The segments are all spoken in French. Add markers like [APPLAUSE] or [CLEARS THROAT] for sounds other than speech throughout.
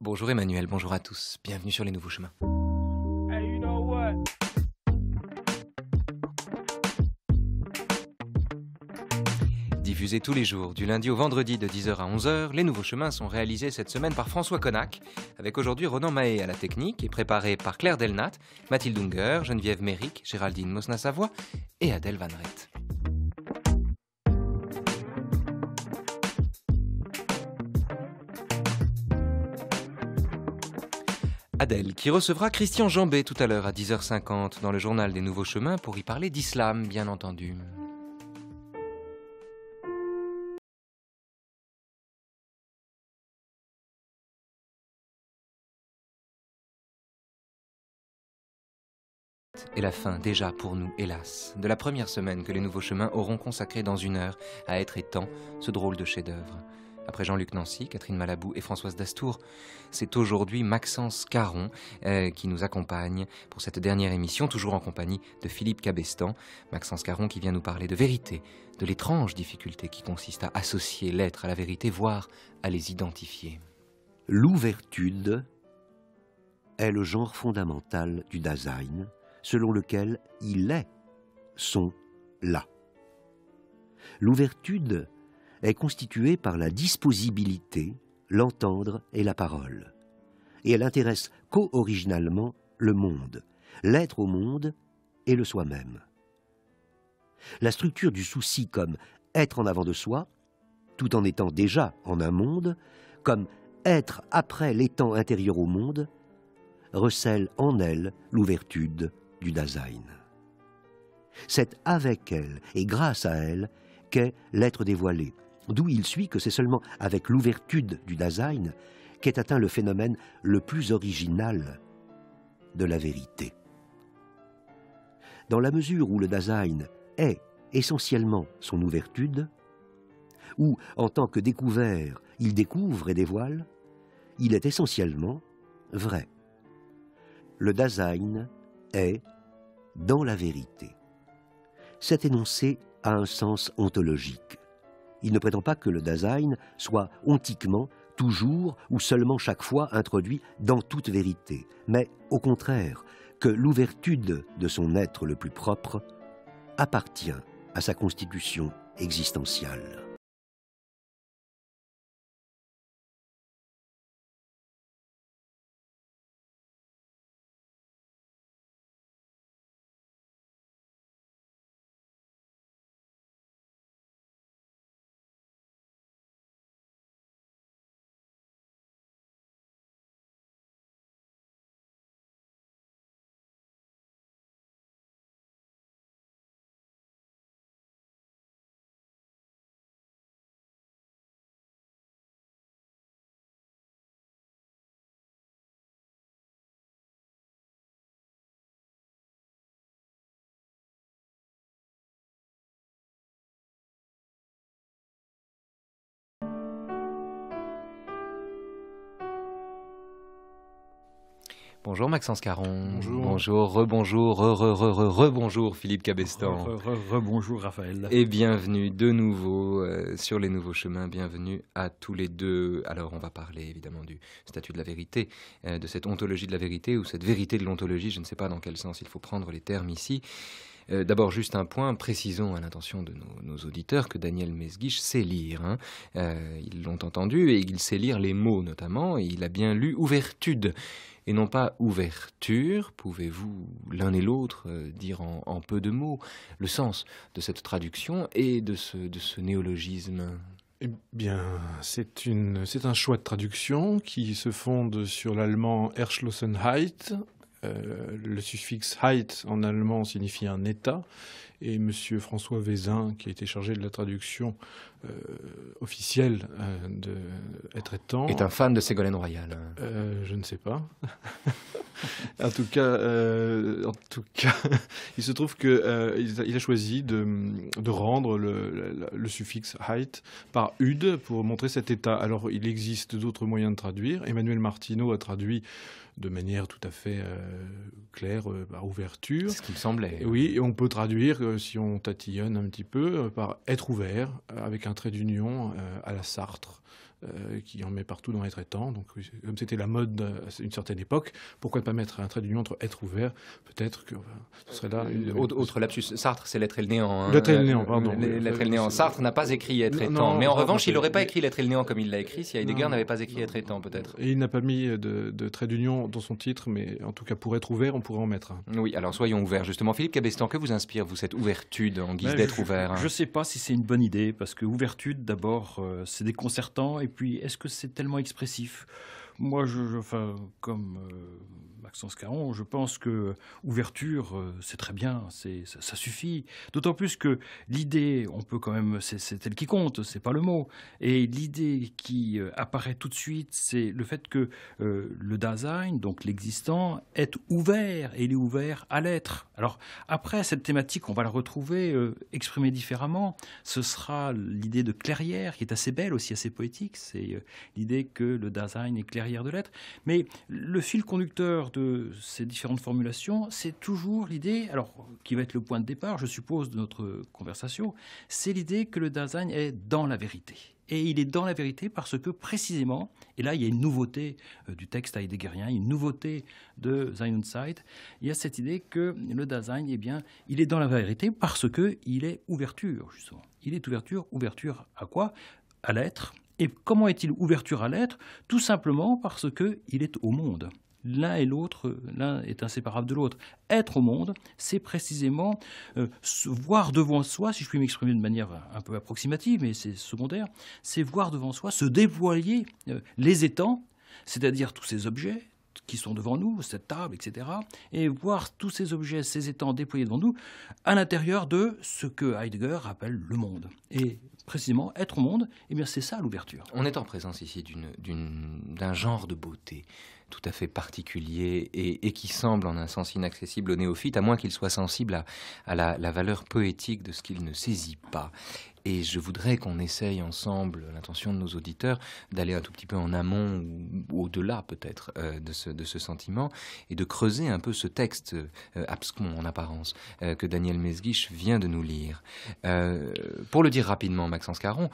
Bonjour Emmanuel, bonjour à tous, bienvenue sur les nouveaux chemins. Diffusés tous les jours, du lundi au vendredi de 10h à 11h, les nouveaux chemins sont réalisés cette semaine par François Connac, avec aujourd'hui Ronan Mahé à la technique et préparé par Claire Delnat, Mathilde Unger, Geneviève Méric, Géraldine Mosna-Savoie et Adèle Van Rett. Adèle, qui recevra Christian Jambé tout à l'heure à 10h50 dans le journal des Nouveaux Chemins pour y parler d'islam, bien entendu. Et la fin déjà pour nous, hélas, de la première semaine que les nouveaux chemins auront consacré dans une heure à être et tant ce drôle de chef-d'œuvre. Après Jean-Luc Nancy, Catherine Malabou et Françoise Dastour, c'est aujourd'hui Maxence Caron euh, qui nous accompagne pour cette dernière émission, toujours en compagnie de Philippe Cabestan. Maxence Caron qui vient nous parler de vérité, de l'étrange difficulté qui consiste à associer l'être à la vérité, voire à les identifier. L'ouverture est le genre fondamental du Dasein, selon lequel il est, son, là. L'ouverture est constituée par la disposibilité, l'entendre et la parole. Et elle intéresse co-originalement le monde, l'être au monde et le soi-même. La structure du souci comme être en avant de soi, tout en étant déjà en un monde, comme être après l'étant intérieur au monde, recèle en elle l'ouverture du Dasein. C'est avec elle et grâce à elle qu'est l'être dévoilé, D'où il suit que c'est seulement avec l'ouverture du Dasein qu'est atteint le phénomène le plus original de la vérité. Dans la mesure où le Dasein est essentiellement son ouverture, où, en tant que découvert, il découvre et dévoile, il est essentiellement vrai. Le Dasein est dans la vérité. Cet énoncé a un sens ontologique. Il ne prétend pas que le Dasein soit ontiquement, toujours ou seulement chaque fois introduit dans toute vérité, mais au contraire, que l'ouverture de son être le plus propre appartient à sa constitution existentielle. Bonjour Maxence Caron. Bonjour. Bonjour, rebonjour, re re, re, re, Philippe Cabestan. Rebonjour Raphaël. Et bienvenue de nouveau euh, sur les nouveaux chemins. Bienvenue à tous les deux. Alors on va parler évidemment du statut de la vérité, euh, de cette ontologie de la vérité ou cette vérité de l'ontologie. Je ne sais pas dans quel sens il faut prendre les termes ici. Euh, d'abord, juste un point, précisons à l'intention de nos, auditeurs que Daniel Mesguich sait lire. Hein. ils l'ont entendu et il sait lire les mots notamment. il a bien lu ouvertude et non pas ouverture, pouvez-vous l'un et l'autre euh, dire en, peu de mots le sens de cette traduction et de ce, de ce néologisme eh bien, c'est un choix de traduction qui se fonde sur l'allemand Erschlossenheit, euh, le suffixe height en allemand signifie un État. Et M. François Vézin, qui a été chargé de la traduction euh, officielle d'être-étant... Euh, de Être étant. Est un fan de Ségolène Royal. je ne sais pas. [LAUGHS] en tout cas, en tout cas [LAUGHS] il se trouve qu'il il a choisi de, rendre le, suffixe height par ud pour montrer cet état. Alors, il existe d'autres moyens de traduire. Emmanuel Martineau a traduit de manière tout à fait euh, claire euh, par ouverture. ce qu'il semblait. Oui, et on peut traduire, euh, si on tatillonne un petit peu, par être ouvert, avec un trait d'union à la Sartre. Euh, qui en met partout dans être étant. Donc, comme c'était la mode à une certaine époque, pourquoi ne pas mettre un trait d'union entre être ouvert Peut-être que ce serait là. Une... Autre, lapsus, Sartre, c'est l'être et le néant. Hein. L'être et le néant, pardon. L'être et le néant. Sartre n'a pas écrit être et étant. mais en revanche, il n'aurait pas écrit l'être et le néant comme il l'a écrit si Heidegger n'avait pas écrit être étant, peut-être. Et il n'a pas mis de, trait d'union dans son titre, mais en tout cas, pour être ouvert, on pourrait en mettre. Oui, alors soyons ouverts. Justement, Philippe Cabestan, que vous inspire, vous, cette ouverture, en guise ben, d'être ouvert hein Je ne sais pas si c'est une bonne idée, parce que ouverture d'abord, euh, c'est déconcertant. Et puis, est-ce que c'est tellement expressif Moi, je, enfin, comme euh, Maxence Caron, je pense que ouverture, euh, c'est très bien, c'est ça, suffit. D'autant plus que l'idée, on peut quand même, c'est elle qui compte, c'est pas le mot. Et l'idée qui euh, apparaît tout de suite, c'est le fait que euh, le design, donc l'existant, est ouvert et il est ouvert à l'être. Alors après cette thématique, on va la retrouver exprimée différemment. Ce sera l'idée de clairière qui est assez belle aussi, assez poétique. C'est l'idée que le design est clairière de l'être. Mais le fil conducteur de ces différentes formulations, c'est toujours l'idée, alors qui va être le point de départ, je suppose, de notre conversation, c'est l'idée que le Dasein est dans la vérité. Et il est dans la vérité parce que précisément, et là il y a une nouveauté euh, du texte heideggerien, une nouveauté de Sein Zeit, il y a cette idée que le Dasein, eh bien, il est dans la vérité parce que il est ouverture, justement. Il est ouverture, ouverture à quoi À l'être. Et comment est-il ouverture à l'être Tout simplement parce qu'il est au monde l'un et l'autre, l'un est inséparable de l'autre. Être au monde, c'est précisément euh, voir devant soi, si je puis m'exprimer de manière un peu approximative, mais c'est secondaire, c'est voir devant soi, se déployer euh, les étangs, c'est-à-dire tous ces objets qui sont devant nous, cette table, etc., et voir tous ces objets, ces étangs déployés devant nous, à l'intérieur de ce que Heidegger appelle le monde. Et précisément être au monde, eh bien c'est ça l'ouverture. On est en présence ici d'un genre de beauté, tout à fait particulier et, qui semble en un sens inaccessible aux néophytes, à moins qu'il soit sensible à, la, valeur poétique de ce qu'il ne saisit pas. Et je voudrais qu'on essaye ensemble, l'intention de nos auditeurs, d'aller un tout petit peu en amont ou, au-delà peut-être euh, de, ce, de, ce, sentiment et de creuser un peu ce texte euh, en apparence euh, que Daniel Mesguich vient de nous lire. Euh, pour le dire rapidement, Maxence Caron,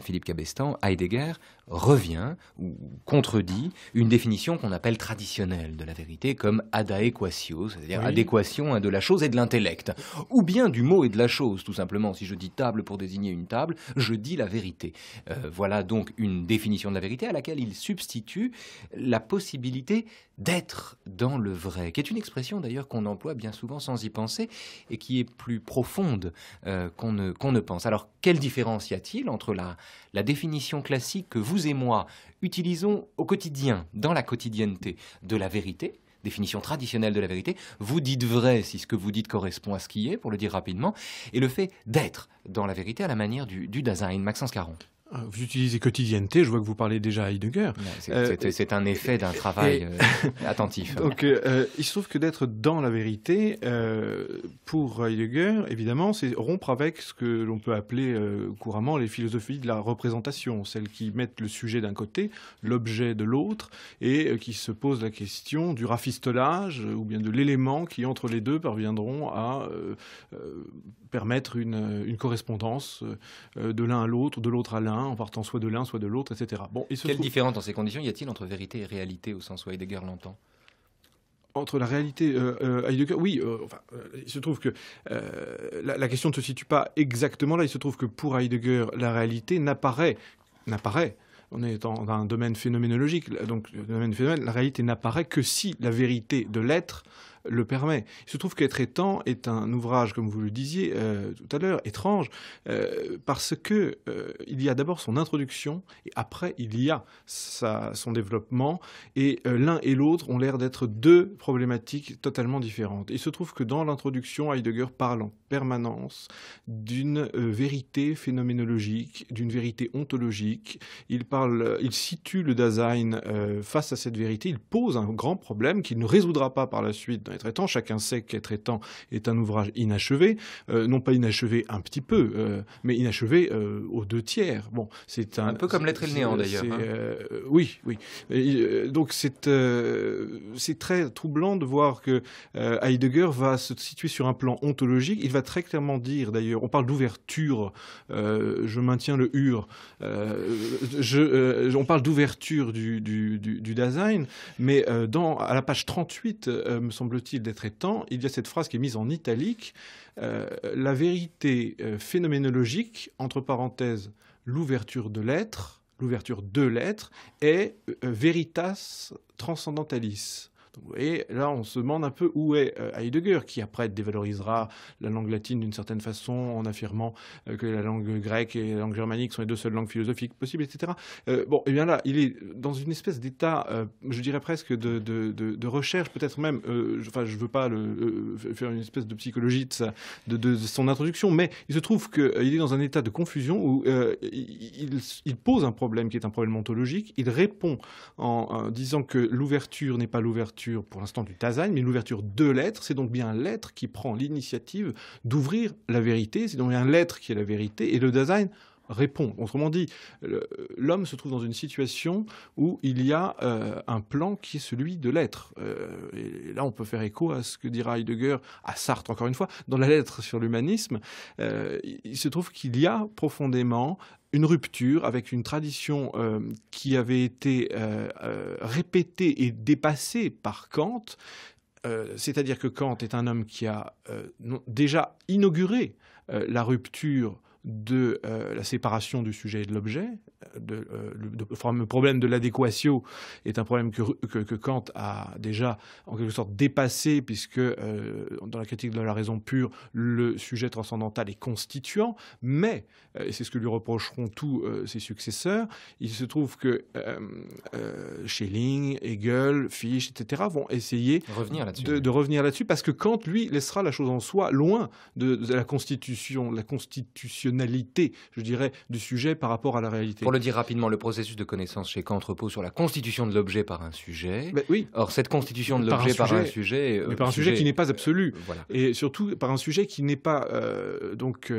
Philippe Cabestan, Heidegger revient ou contredit une définition qu'on appelle traditionnelle de la vérité comme adaequatio, c'est-à-dire adéquation de la chose et de l'intellect, ou bien du mot et de la chose, tout simplement. Si je dis table pour désigner une table, je dis la vérité. Euh, voilà donc une définition de la vérité à laquelle il substitue la possibilité d'être dans le vrai, qui est une expression d'ailleurs qu'on emploie bien souvent sans y penser et qui est plus profonde euh, qu'on ne, pense. Alors quelle différence y a-t-il entre la, la définition classique que vous et moi utilisons au quotidien, dans la quotidienneté, de la vérité définition traditionnelle de la vérité. Vous dites vrai si ce que vous dites correspond à ce qui est, pour le dire rapidement, et le fait d'être dans la vérité à la manière du, du Dasein. Maxence Caron. Euh, vous utilisez quotidienneté, je vois que vous parlez déjà à Heidegger. Euh, c'est un effet d'un travail euh, attentif. [LAUGHS] Donc il se trouve que d'être dans la vérité, pour Heidegger, évidemment, c'est rompre avec ce que l'on peut appeler couramment les philosophies de la représentation, celles qui mettent le sujet d'un côté, l'objet de l'autre, et qui se posent la question du rafistolage ou bien de l'élément qui, entre les deux, parviendront à permettre une, une correspondance de l'un à l'autre, de l'autre à l'un en partant soit de l'un, soit de l'autre, etc. Bon, et Quelle différence dans ces conditions y a-t-il entre vérité et réalité au sens où Heidegger l'entend entre la réalité euh, euh, Heidegger, oui, euh, il se trouve que la, question ne se situe pas exactement là. Il se trouve que pour Heidegger, la réalité n'apparaît, n'apparaît. On est dans un domaine phénoménologique, donc le domaine phénoménal, la réalité n'apparaît que si la vérité de l'être le permet. Il se trouve qu'être étant est un ouvrage, comme vous le disiez euh, tout à l'heure, étrange, euh, parce que euh, il y a d'abord son introduction, et après il y a son développement, et l'un et l'autre ont l'air d'être deux problématiques totalement différentes. Il se trouve que dans l'introduction, Heidegger parle en permanence d'une vérité phénoménologique, d'une vérité ontologique. Il parle, il situe le Dasein face à cette vérité. Il pose un grand problème qu'il ne résoudra pas par la suite traitant. Chacun sait qu'être traitant est un ouvrage inachevé, euh, non pas inachevé un petit peu, euh, mais inachevé euh, aux deux tiers. Bon, c'est un, peu comme l'être et le néant d'ailleurs. Hein. oui, oui. donc c'est c'est très troublant de voir que Heidegger va se situer sur un plan ontologique. Il va très clairement dire d'ailleurs, on parle d'ouverture. je maintiens le hur. Je, on parle d'ouverture du, du, Dasein, mais dans, à la page 38, me semble-t-il il il y a cette phrase qui est mise en italique, euh, la vérité euh, phénoménologique, entre parenthèses, l'ouverture de l'être, l'ouverture de l'être, est euh, veritas transcendentalis. Et vous voyez, là, on se demande un peu où est euh, Heidegger, qui après dévalorisera la langue latine d'une certaine façon en affirmant euh, que la langue grecque et la langue germanique sont les deux seules langues philosophiques possibles, etc. Euh, bon, et eh bien là, il est dans une espèce d'état, je dirais presque, de, recherche, peut-être même, enfin, je ne veux pas le, faire une espèce de psychologie de, son introduction, mais il se trouve qu'il est dans un état de confusion où il, pose un problème qui est un problème ontologique, il répond en disant que l'ouverture n'est pas l'ouverture pour l'instant du design mais l'ouverture de l'être. C'est donc bien l'être qui prend l'initiative d'ouvrir la vérité. C'est donc bien l'être qui est la vérité. Et le design répond. Autrement dit, l'homme se trouve dans une situation où il y a euh, un plan qui est celui de l'être. Euh, et là, on peut faire écho à ce que dira Heidegger, à Sartre encore une fois, dans la lettre sur l'humanisme. Euh, il se trouve qu'il y a profondément une rupture avec une tradition qui avait été répétée et dépassée par Kant. C'est-à-dire que Kant est un homme qui a déjà inauguré la rupture de euh, la séparation du sujet et de l'objet. Euh, euh, le, problème de l'adéquatio est un problème que, Kant a déjà en quelque sorte dépassé, puisque dans la critique de la raison pure, le sujet transcendantal est constituant, mais, et c'est ce que lui reprocheront tous ses successeurs, il se trouve que Schelling, Hegel, Fisch etc., vont essayer de, revenir là-dessus, parce que Kant, lui, laissera la chose en soi loin de, la constitution, la constitution je dirais, du sujet par rapport à la réalité. Pour le dire rapidement, le processus de connaissance chez Kant repose sur la constitution de l'objet par un sujet. oui. Or, cette constitution de l'objet par, un sujet. Euh, mais par un sujet, qui n'est pas euh, absolu. Et surtout par un sujet qui n'est pas, euh, donc,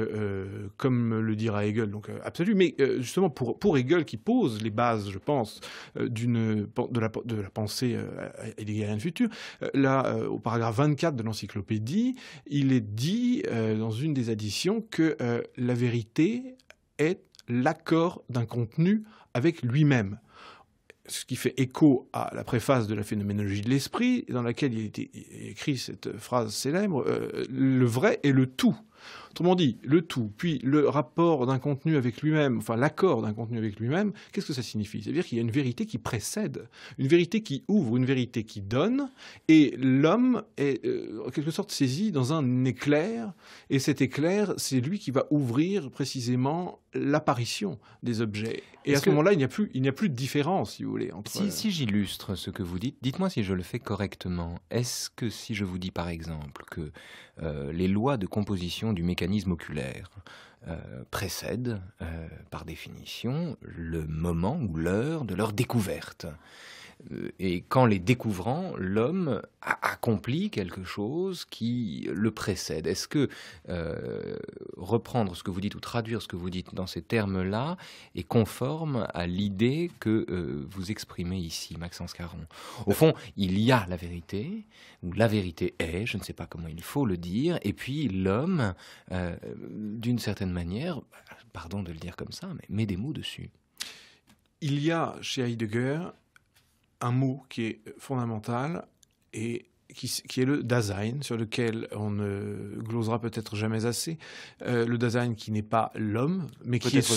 comme le dira Hegel, donc absolu, mais justement pour, pour Hegel qui pose les bases, je pense, d'une, de, la, de la pensée de future. Là, au paragraphe 24 de l'encyclopédie, il est dit dans une des additions que la vérité vérité est l'accord d'un contenu avec lui-même. Ce qui fait écho à la préface de la phénoménologie de l'esprit, dans laquelle il écrit cette phrase célèbre, euh, le vrai est le tout. Autrement dit, le tout, puis le rapport d'un contenu avec lui-même, enfin l'accord d'un contenu avec lui-même, qu'est-ce que ça signifie C'est-à-dire qu'il y a une vérité qui précède, une vérité qui ouvre, une vérité qui donne, et l'homme est euh, en quelque sorte saisi dans un éclair, et cet éclair, c'est lui qui va ouvrir précisément l'apparition des objets. Et à ce moment-là, il n'y a plus, il n'y a plus de différence, si vous voulez. Si, j'illustre ce que vous dites, dites-moi si je le fais correctement. Est-ce que si je vous dis par exemple que euh, les lois de composition du mécanisme mécanisme oculaire euh, précède, euh, par définition, le moment ou l'heure de leur découverte. Euh, et qu'en les découvrant, l'homme accomplit quelque chose qui le précède. Est-ce que euh, reprendre ce que vous dites ou traduire ce que vous dites dans ces termes-là est conforme à l'idée que euh, vous exprimez ici, Maxence Caron Au fond, il y a la vérité, ou la vérité est, je ne sais pas comment il faut le dire, et puis l'homme, d'une certaine manière, pardon de le dire comme ça, mais met des mots dessus. Il y a chez Heidegger un mot qui est fondamental et qui, est le design, sur lequel on ne glosera peut-être jamais assez. Euh, le design qui n'est pas l'homme, mais qui est hein,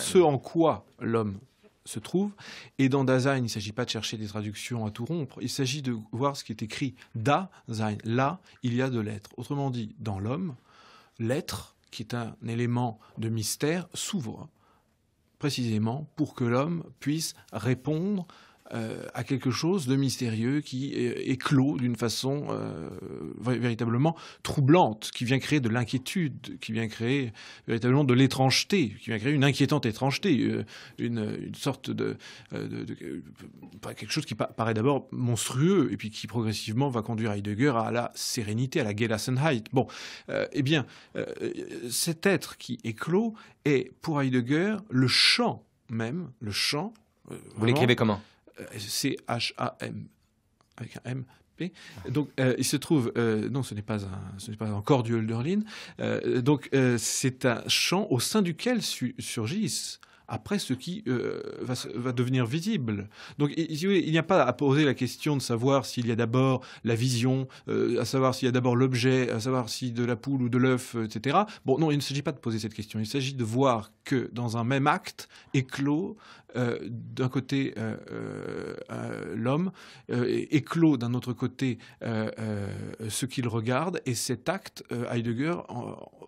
ce, en, quoi l'homme se trouve. Et dans Dasein, il ne s'agit pas de chercher des traductions à tout rompre, il s'agit de voir ce qui est écrit Dasein. Là, il y a de l'être. Autrement dit, dans l'homme, l'être, qui est un élément de mystère, s'ouvre précisément pour que l'homme puisse répondre euh, à quelque chose de mystérieux qui éclot d'une façon euh, véritablement troublante, qui vient créer de l'inquiétude, qui vient créer véritablement de l'étrangeté, qui vient créer une inquiétante étrangeté, euh, une, une sorte de, quelque chose qui paraît d'abord monstrueux et puis qui progressivement va conduire Heidegger à la sérénité, à la Gelassenheit. Bon, eh bien, cet être qui éclot est pour Heidegger le champ même, le champ. Vous l'écrivez comment C-H-A-M, avec un M. P. Donc, euh, il se trouve, euh, non, ce n'est pas ce n'est pas encore du Hölderlin. Euh, donc, c'est un champ au sein duquel surgissent après ce qui euh, va, devenir visible. Donc il n'y a pas à poser la question de savoir s'il y a d'abord la vision, euh, à savoir s'il y a d'abord l'objet, à savoir si de la poule ou de l'œuf, euh, etc. Bon, non, il ne s'agit pas de poser cette question. Il s'agit de voir que dans un même acte éclos, d'un côté l'homme, éclos d'un autre côté ce qu'il regarde, et cet acte, Heidegger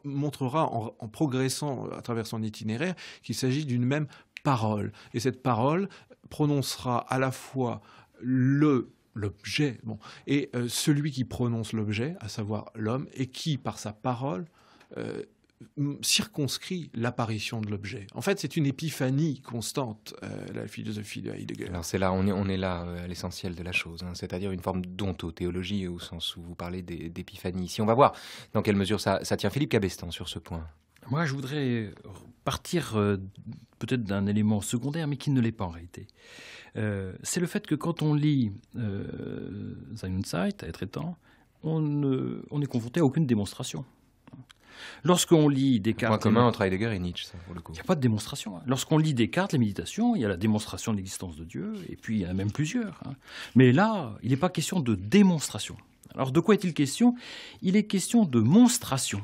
montrera en, en progressant à travers son itinéraire qu'il s'agit d'une même parole. Et cette parole prononcera à la fois le l'objet, bon, et euh, celui qui prononce l'objet, à savoir l'homme, et qui, par sa parole, euh, circonscrit l'apparition de l'objet. En fait, c'est une épiphanie constante, euh, la philosophie de Heidegger. Alors c'est là, on est, on est là à l'essentiel de la chose, hein, c'est-à-dire une forme d'ontothéologie au sens où vous parlez d'épiphanie. Si on va voir dans quelle mesure ça tient Philippe Cabestan sur ce point. Moi, je voudrais partir euh, peut-être d'un élément secondaire, mais qui ne l'est pas en réalité. Euh, c'est le fait que quand on lit euh, Zion Zeit, à être étant, on, est confronté à aucune démonstration. Lorsqu'on lit des cartes. Point commun entre Heidegger et Nietzsche, ça, pour le coup. Il n'y a pas de démonstration. Hein. Lorsqu'on lit Descartes, cartes, les méditations, il y a la démonstration de l'existence de Dieu, et puis il y en a même plusieurs. Hein. Mais là, il n'est pas question de démonstration. Alors de quoi est-il question Il est question de monstration.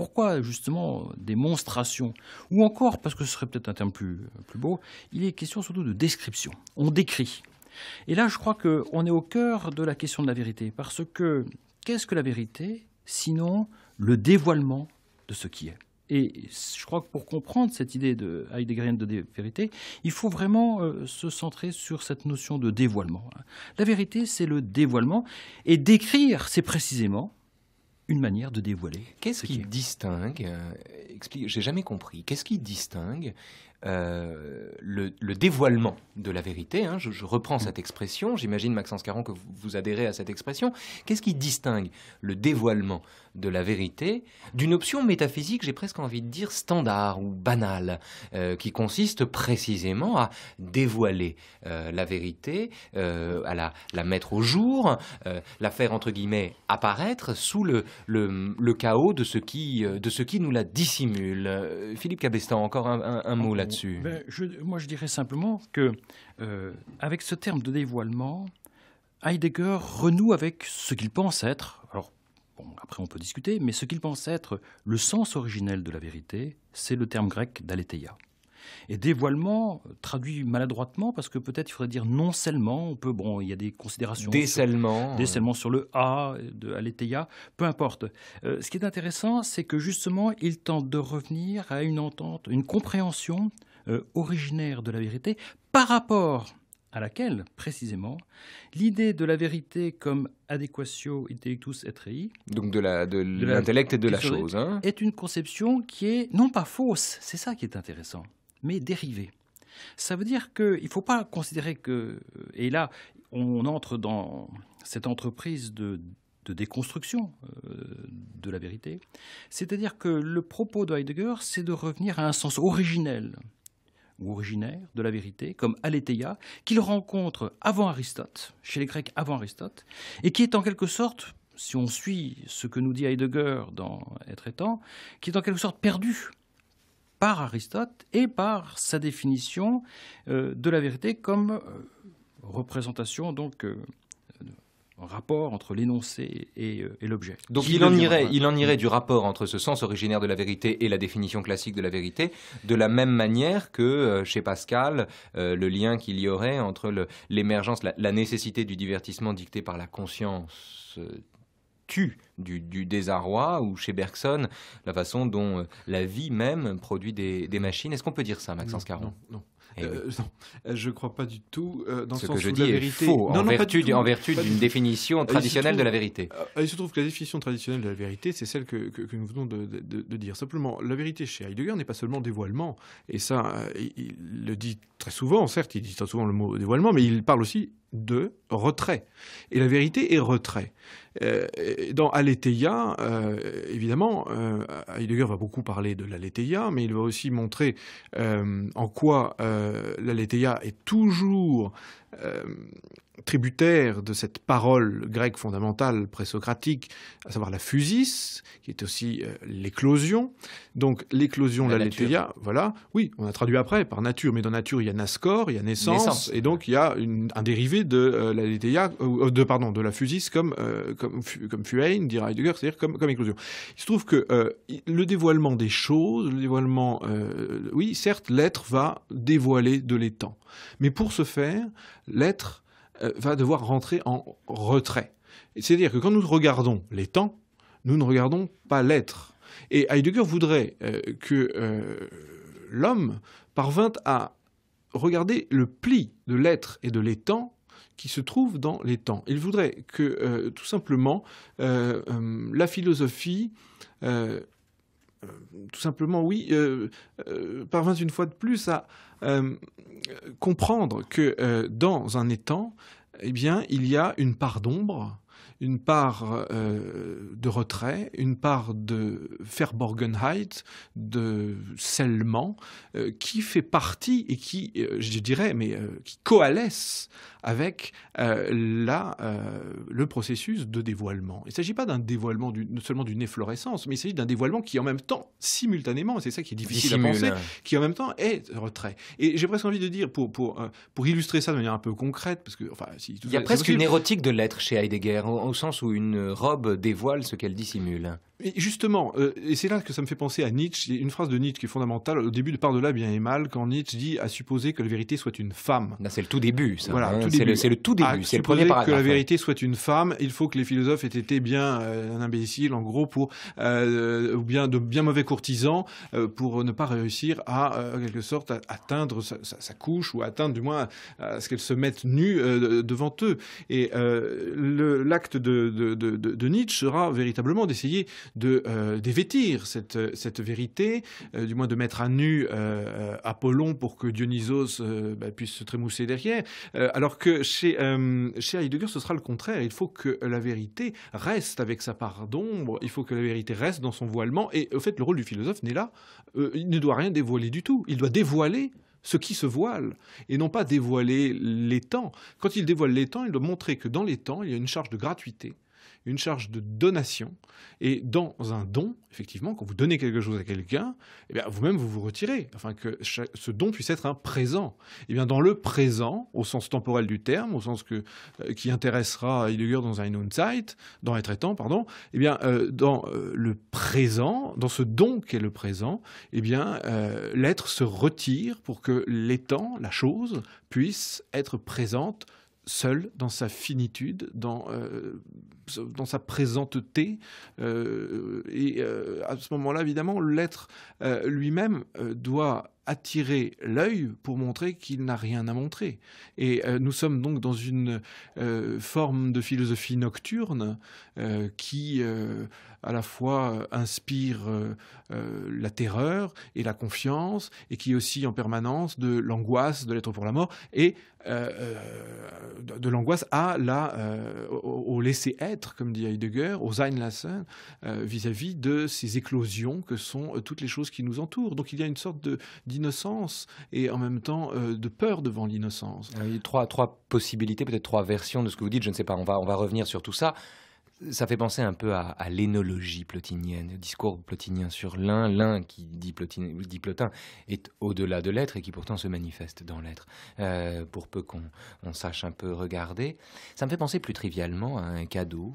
Pourquoi justement des monstrations Ou encore, parce que ce serait peut-être un terme plus, beau, il est question surtout de description. On décrit. Et là, je crois qu'on est au cœur de la question de la vérité, parce que qu'est-ce que la vérité, sinon le dévoilement de ce qui est et je crois que pour comprendre cette idée de heideggerienne de vérité, il faut vraiment euh, se centrer sur cette notion de dévoilement. La vérité, c'est le dévoilement. Et décrire, c'est précisément une manière de dévoiler. Qu'est-ce qui, distingue euh, Explique. J'ai jamais compris. Qu'est-ce qui distingue euh, le, dévoilement de la vérité. Hein. je, reprends cette expression. J'imagine, Maxence Caron, que vous, adhérez à cette expression. Qu'est-ce qui distingue le dévoilement de la vérité d'une option métaphysique, j'ai presque envie de dire standard ou banale, euh, qui consiste précisément à dévoiler euh, la vérité, à la, mettre au jour, la faire entre guillemets apparaître sous le, chaos de ce, qui, de ce qui nous la dissimule Philippe Cabestan, encore un, mot là ben, moi, je dirais simplement que, euh, avec ce terme de dévoilement, Heidegger renoue avec ce qu'il pense être, alors après on peut discuter, mais ce qu'il pense être le sens originel de la vérité, c'est le terme grec d'aletheia. Et dévoilement, traduit maladroitement, parce que peut-être il faudrait dire non seulement on peut, bon, il y a des considérations. Décellement. Sur, décellement sur le A, de Aletheia, peu importe. Euh, ce qui est intéressant, c'est que justement, il tente de revenir à une entente, une compréhension euh, originaire de la vérité par rapport à laquelle, précisément, l'idée de la vérité comme adéquatio intellectus et rei, donc de l'intellect et de la chose, hein. est une conception qui est non pas fausse, c'est ça qui est intéressant mais dérivé. Ça veut dire qu'il ne faut pas considérer que, et là on entre dans cette entreprise de, déconstruction euh, de la vérité, c'est-à-dire que le propos de Heidegger, c'est de revenir à un sens originel ou originaire de la vérité, comme Aletheia, qu'il rencontre avant Aristote, chez les Grecs avant Aristote, et qui est en quelque sorte, si on suit ce que nous dit Heidegger dans Être et Temps, qui est en quelque sorte perdu par Aristote et par sa définition euh, de la vérité comme euh, représentation, donc euh, rapport entre l'énoncé et, l'objet. Donc il, en, irait, hein. il en irait du rapport entre ce sens originaire de la vérité et la définition classique de la vérité, de la même manière que chez Pascal, le lien qu'il y aurait entre l'émergence, la, nécessité du divertissement dicté par la conscience du, désarroi ou chez Bergson, la façon dont euh, la vie même produit des, machines. Est-ce qu'on peut dire ça, Maxence Caron Non, eh euh, euh, je ne crois pas du tout dans ce que je dis vérité... en, vertu, d'une définition traditionnelle de la vérité. il se trouve que la définition traditionnelle de la vérité, c'est celle que, nous venons de, dire. Simplement, la vérité chez Heidegger n'est pas seulement dévoilement, et ça, il, il le dit très souvent, certes, il dit très souvent le mot dévoilement, mais il parle aussi de retrait. Et la vérité est retrait. Euh, dans Aletheia, euh, évidemment, euh, Heidegger va beaucoup parler de l'Aletheia, mais il va aussi montrer en quoi l'Aletheia est toujours euh, tributaire de cette parole grecque fondamentale présocratique, à savoir la fusis, qui est aussi euh, l'éclosion. Donc l'éclosion, de la letheia, voilà, oui, on a traduit après par nature, mais dans nature, il y a nascor, il y a naissance, et donc il y a un dérivé de euh, la letheia, de, pardon, de la fusis comme, comme, fuein, dit Heidegger, c'est-à-dire comme, comme éclosion. Il se trouve que le dévoilement des choses, le dévoilement, oui, certes, l'être va dévoiler de l'étang. Mais pour ce faire, l'être euh, va devoir rentrer en retrait. C'est-à-dire que quand nous regardons les temps, nous ne regardons pas l'être. Et Heidegger voudrait euh, que euh, l'homme parvint à regarder le pli de l'être et de l'étang qui se trouve dans les temps. Il voudrait que tout simplement la philosophie tout simplement, oui, parvienne parvint une fois de plus à, euh, comprendre que euh, dans un étang, eh bien, il y a une part d'ombre une part euh, de retrait, une part de Verborgenheit, de scellement, euh, qui fait partie et qui, euh, je dirais, mais qui coalesce avec la, le processus de dévoilement. Il ne s'agit pas d'un dévoilement seulement d'une efflorescence, mais il s'agit d'un dévoilement qui, en même temps, simultanément, et c'est ça qui est difficile à penser, qui en même temps est retrait. Et j'ai presque envie de dire, pour, pour, pour illustrer ça de manière un peu concrète, parce que, Il y a presque une érotique de l'être chez Heidegger au sens où une robe dévoile ce qu'elle dissimule. Et justement, euh, et c'est là que ça me fait penser à Nietzsche, une phrase de Nietzsche qui est fondamentale au début de Par delà bien et mal, quand Nietzsche dit à supposer que la vérité soit une femme. C'est le tout début, ça. Voilà, hein. c'est, le, tout début, c'est le premier paragraphe. que la vérité soit une femme, il faut que les philosophes aient été bien euh, imbéciles, en gros, pour, euh, ou bien de bien mauvais courtisans, pour ne pas réussir à, en quelque sorte, à atteindre sa, couche, ou atteindre du moins à, ce qu'elle se mette nue devant eux. Et l'acte de, Nietzsche sera véritablement d'essayer de euh, dévêtir cette, vérité, euh, du moins de mettre à nu euh, Apollon pour que Dionysos bah, puisse se trémousser derrière, alors que chez, chez Heidegger, ce sera le contraire. Il faut que la vérité reste avec sa part d'ombre, il faut que la vérité reste dans son voilement, et au fait, le rôle du philosophe n'est là, il ne doit rien dévoiler du tout, il doit dévoiler ce qui se voile, et non pas dévoiler les temps. Quand il dévoile les temps, il doit montrer que dans les temps, il y a une charge de gratuité une charge de donation. Et dans un don, effectivement, quand vous donnez quelque chose à quelqu'un, eh vous-même, vous vous retirez, afin que ce don puisse être un présent. Eh bien, dans le présent, au sens temporel du terme, au sens que, euh, qui intéressera Heidegger dans un Zeit, dans les traitants, pardon, eh bien, euh, dans euh, le présent, dans ce don qu'est le présent, eh bien, l'être se retire pour que l'étant, la chose, puisse être présente seul, dans sa finitude, dans, euh, sa présenteté. Euh, et euh, à ce moment-là, évidemment, l'être lui-même doit attirer l'œil pour montrer qu'il n'a rien à montrer. Et nous sommes donc dans une forme de philosophie nocturne qui à la fois euh, inspire euh, euh, la terreur et la confiance, et qui est aussi en permanence de l'angoisse de l'être pour la mort, et de l'angoisse à au, laisser-être, comme dit Heidegger, au sein lassen vis-à-vis de ces éclosions que sont toutes les choses qui nous entourent. Donc il y a une sorte d'innocence et en même temps de peur devant l'innocence. Il y a trois possibilités, peut-être trois versions de ce que vous dites, je ne sais pas, on on va revenir sur tout ça. Ça fait penser un peu à, l'énologie plotinienne, le discours plotinien sur l'un, l'un qui dit, Plotin est au-delà de l'être et qui pourtant se manifeste dans l'être, euh, pour peu qu'on sache un peu regarder. Ça me fait penser plus trivialement à un cadeau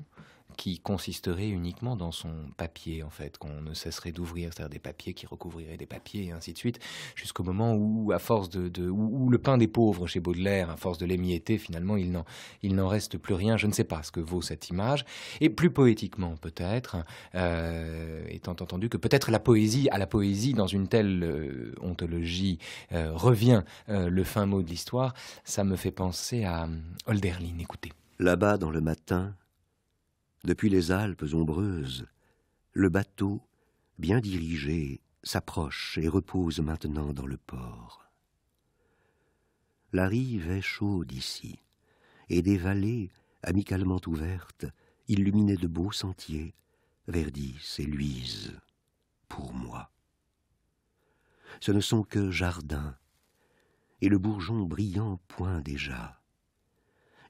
qui consisterait uniquement dans son papier, en fait, qu'on ne cesserait d'ouvrir, c'est-à-dire des papiers qui recouvriraient des papiers, et ainsi de suite, jusqu'au moment où, à force de, où, le pain des pauvres chez Baudelaire, à force de l'émietter, finalement, il n'en, reste plus rien. Je ne sais pas ce que vaut cette image. Et plus poétiquement, peut-être, euh, étant entendu que peut-être la poésie, à la poésie, dans une telle euh, ontologie, euh, revient le fin mot de l'histoire, ça me fait penser à Holderlin. Écoutez. Là-bas, dans le matin, depuis les Alpes ombreuses, le bateau, bien dirigé, s'approche et repose maintenant dans le port. La rive est chaude ici, et des vallées, amicalement ouvertes, illuminaient de beaux sentiers, verdissent et luisent, pour moi. Ce ne sont que jardins, et le bourgeon brillant point déjà,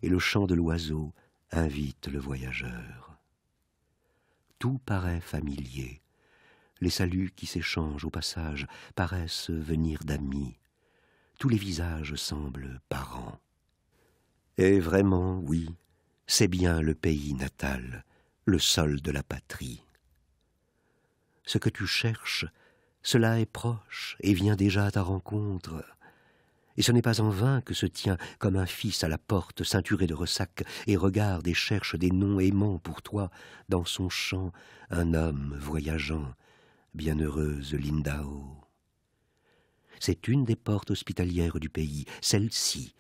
et le chant de l'oiseau, invite le voyageur. Tout paraît familier. Les saluts qui s'échangent au passage paraissent venir d'amis. Tous les visages semblent parents. Et vraiment, oui, c'est bien le pays natal, le sol de la patrie. Ce que tu cherches, cela est proche et vient déjà à ta rencontre. Et ce n'est pas en vain que se tient, comme un fils à la porte, ceinturé de ressac, et regarde et cherche des noms aimants pour toi, dans son champ, un homme voyageant, bienheureuse Lindao. C'est une des portes hospitalières du pays, celle-ci,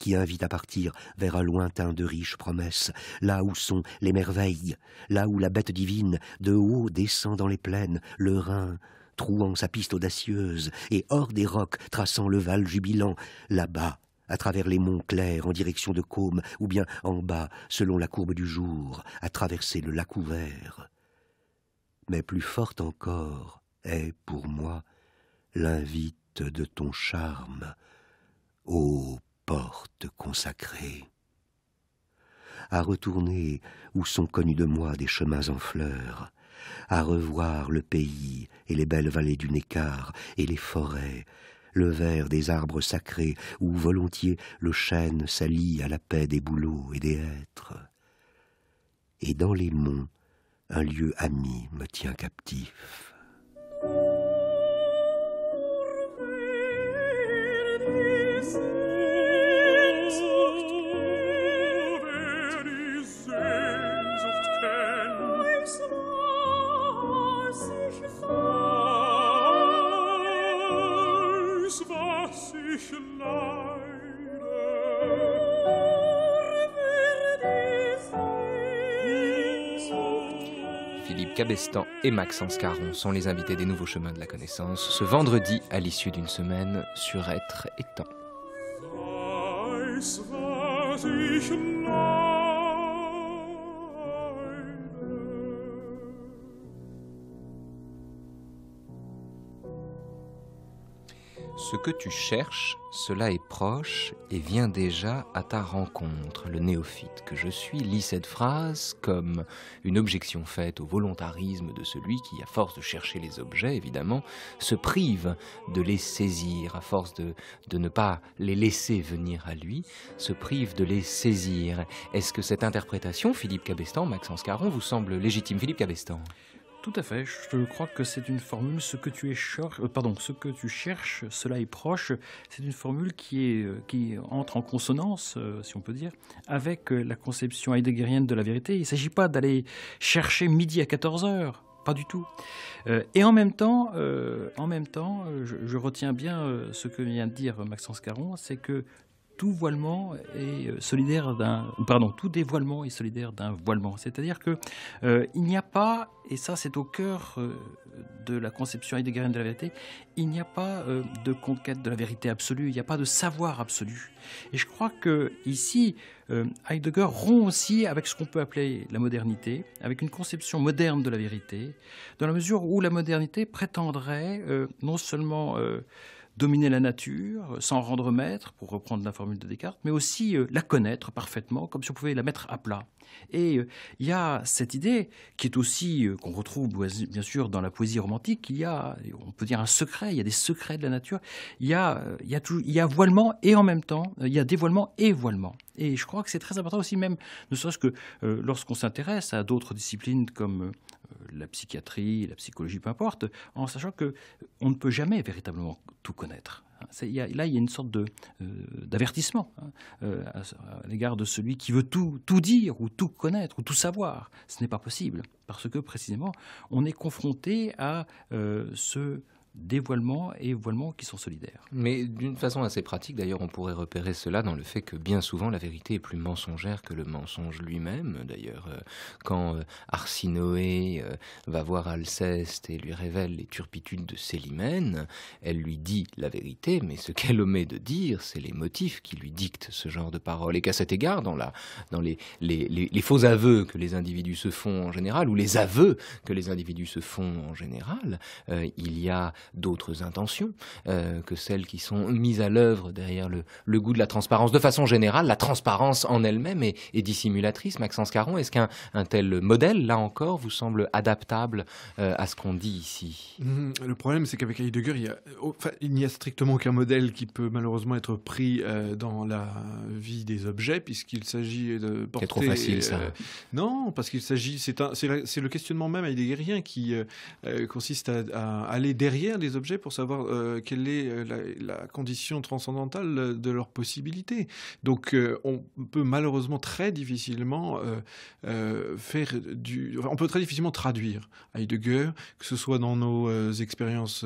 qui invite à partir vers un lointain de riches promesses, là où sont les merveilles, là où la bête divine, de haut, descend dans les plaines, le Rhin, trouant sa piste audacieuse, et hors des rocs, traçant le val jubilant, là-bas, à travers les monts clairs en direction de Côme, ou bien en bas, selon la courbe du jour, à traverser le lac ouvert. Mais plus forte encore est, pour moi, l'invite de ton charme, ô porte consacrée. À retourner où sont connus de moi des chemins en fleurs, à revoir le pays et les belles vallées du Neckar et les forêts, le vert des arbres sacrés où volontiers le chêne s'allie à la paix des bouleaux et des hêtres. Et dans les monts, un lieu ami me tient captif. Cabestan et Maxence Caron sont les invités des Nouveaux Chemins de la Connaissance ce vendredi à l'issue d'une semaine sur Être et Temps. Ce que tu cherches, cela est proche et vient déjà à ta rencontre. Le néophyte que je suis lit cette phrase comme une objection faite au volontarisme de celui qui, à force de chercher les objets, évidemment, se prive de les saisir, à force de, ne pas les laisser venir à lui, se prive de les saisir. Est-ce que cette interprétation, Philippe Cabestan, Maxence Caron, vous semble légitime Philippe Cabestan tout à fait, je crois que c'est une formule, ce que tu, euh, pardon, ce que tu cherches, cela est proche, c'est une formule qui, euh, entre en consonance, euh, si on peut dire, avec la conception heideggerienne de la vérité. Il ne s'agit pas d'aller chercher midi à 14 heures, pas du tout. et en même temps, en même temps je retiens bien ce que vient de dire Maxence Caron, c'est que tout voilement est euh, solidaire d'un, pardon, tout dévoilement est solidaire d'un voilement. C'est-à-dire que euh, il n'y a pas, et ça c'est au cœur euh, de la conception heideggerienne de la vérité, il n'y a pas de conquête de la vérité absolue, il n'y a pas de savoir absolu. Et je crois que ici, Heidegger rompt aussi avec ce qu'on peut appeler la modernité, avec une conception moderne de la vérité, dans la mesure où la modernité prétendrait non seulement dominer la nature, euh, s'en rendre maître, pour reprendre la formule de Descartes, mais aussi euh, la connaître parfaitement, comme si on pouvait la mettre à plat. Et euh, il y a cette idée qui est aussi, euh, qu'on retrouve bien sûr dans la poésie romantique, il y a, on peut dire, un secret, il y a des secrets de la nature, il y a, euh, il y a, il y a voilement et en même temps, il y a dévoilement et voilement. Et je crois que c'est très important aussi, même ne serait-ce que lorsqu'on s'intéresse à d'autres disciplines comme la psychiatrie, la psychologie, peu importe, en sachant qu'on ne peut jamais véritablement tout connaître là, il y a une sorte euh, d'avertissement hein, euh, à, l'égard de celui qui veut tout dire ou tout connaître ou tout savoir. Ce n'est pas possible parce que précisément, on est confronté à euh, ce dévoilement et voilements qui sont solidaires. Mais d'une façon assez pratique, d'ailleurs, on pourrait repérer cela dans le fait que bien souvent la vérité est plus mensongère que le mensonge lui-même. D'ailleurs, euh, quand euh, Arsinoé euh, va voir Alceste et lui révèle les turpitudes de Célimène, elle lui dit la vérité, mais ce qu'elle omet de dire, c'est les motifs qui lui dictent ce genre de paroles. Et qu'à cet égard, dans, la, dans les, les, les, faux aveux que les individus se font en général, ou les aveux que les individus se font en général, il y a d'autres intentions euh, que celles qui sont mises à l'œuvre derrière le, goût de la transparence. De façon générale, la transparence en elle-même est, dissimulatrice. Maxence Caron, est-ce qu'un tel modèle, là encore, vous semble adaptable euh, à ce qu'on dit ici mmh, Le problème, c'est qu'avec Heidegger, oh, il n'y a, strictement aucun modèle qui peut malheureusement être pris euh, dans la vie des objets, puisqu'il s'agit de porter... C'est trop facile, ça. non, parce qu'il s'agit... C'est le questionnement même heideggerien qui consiste à aller derrière des objets pour savoir euh, quelle est euh, la, condition transcendantale euh, de leurs possibilités. Donc on peut malheureusement très difficilement faire du... on peut très difficilement traduire Heidegger, que ce soit dans nos expériences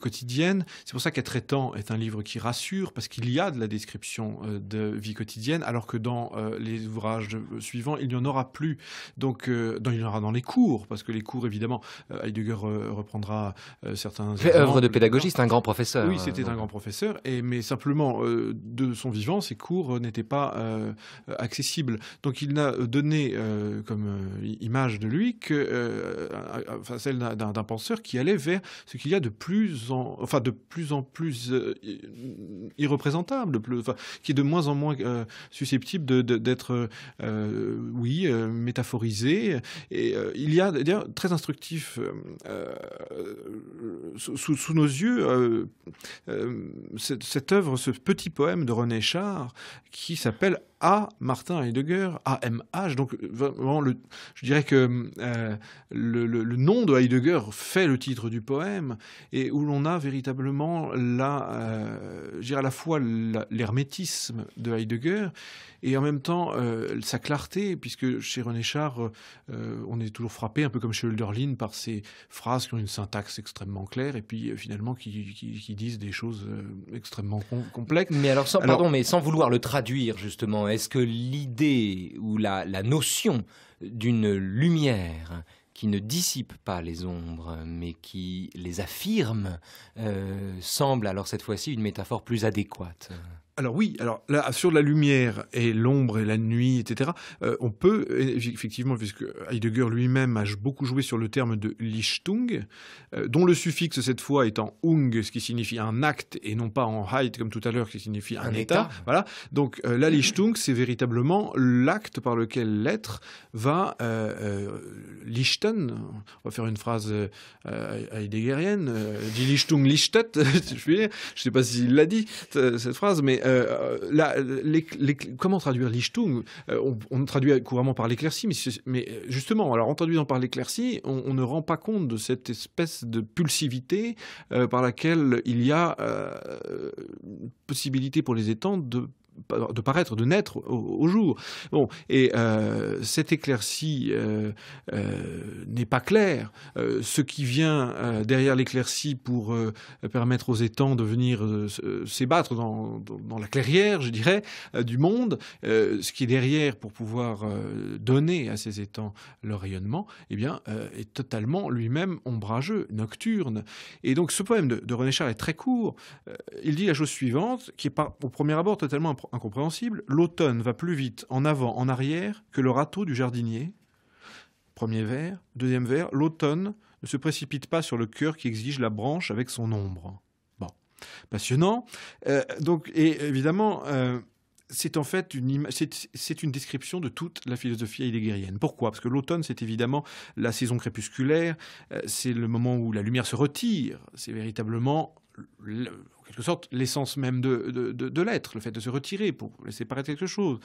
quotidiennes. C'est pour ça qu'être étant est un livre qui rassure, parce qu'il y a de la description de vie quotidienne, alors que dans les ouvrages suivants, il n'y en aura plus. Donc dans, il y en aura dans les cours, parce que les cours, évidemment, Heidegger reprendra certains Hein, œuvre de pédagogie, c'est un grand professeur. Oui, euh, c'était un grand professeur, et, mais simplement, euh, de son vivant, ses cours euh, n'étaient pas accessibles. Donc il n'a donné comme image de lui que, enfin, celle d'un penseur qui allait vers ce qu'il y a de plus en, enfin, de plus, en plus irreprésentable, qui est de moins en moins susceptible d'être, oui, métaphorisé. Et il y a, d'ailleurs, très instructif, sous, nos yeux euh, euh, cette, cette œuvre, ce petit poème de René Char qui s'appelle à Martin Heidegger, AMH. Donc, vraiment, le, je dirais que euh, le, nom de Heidegger fait le titre du poème et où l'on a véritablement la, euh, à la fois l'hermétisme de Heidegger et en même temps euh, sa clarté, puisque chez René Char, on est toujours frappé, un peu comme chez Hölderlin, par ces phrases qui ont une syntaxe extrêmement claire et puis finalement qui, disent des choses extrêmement complexes. Mais alors, alors, pardon, mais sans vouloir le traduire justement, est-ce que l'idée ou la, notion d'une lumière qui ne dissipe pas les ombres, mais qui les affirme, euh, semble alors cette fois-ci une métaphore plus adéquate alors oui, alors là sur la lumière et l'ombre et la nuit, etc. Euh, on peut effectivement, puisque Heidegger lui-même a beaucoup joué sur le terme de Lichtung, euh, dont le suffixe cette fois est en ung, ce qui signifie un acte et non pas en Heit comme tout à l'heure, qui signifie un, état. Voilà. Donc euh, la mm-hmm. Lichtung, c'est véritablement l'acte par lequel l'être va lichten. On va faire une phrase heideggerienne. dit Lichtung lichtet. [LAUGHS] je ne sais pas s'il l'a dit cette phrase, mais euh, euh, comment traduire l'Ichtung euh, on, traduit couramment par l'éclaircie, mais, justement, alors en traduisant par l'éclaircie, on, ne rend pas compte de cette espèce de pulsivité par laquelle il y a possibilité pour les étangs de de paraître, de naître au, jour. Bon, et euh, cette éclaircie euh, euh, n'est pas claire. ce qui vient derrière l'éclaircie pour permettre aux étangs de venir s'ébattre dans, la clairière, je dirais, du monde, ce qui est derrière pour pouvoir donner à ces étangs leur rayonnement, eh bien, est totalement lui-même ombrageux, nocturne. Et donc, ce poème de, René Char est très court. il dit la chose suivante, qui est au premier abord totalement un incompréhensible, l'automne va plus vite en avant, en arrière, que le râteau du jardinier. Premier vers, deuxième vers, l'automne ne se précipite pas sur le cœur qui exige la branche avec son ombre. Bon, passionnant. Euh, donc, et évidemment, euh, c'est en fait une, c'est, une description de toute la philosophie heideggerienne. Pourquoi Parce que l'automne, c'est évidemment la saison crépusculaire, euh, c'est le moment où la lumière se retire, c'est véritablement quelque sorte l'essence même de, de, l'être, le fait de se retirer pour laisser paraître quelque chose.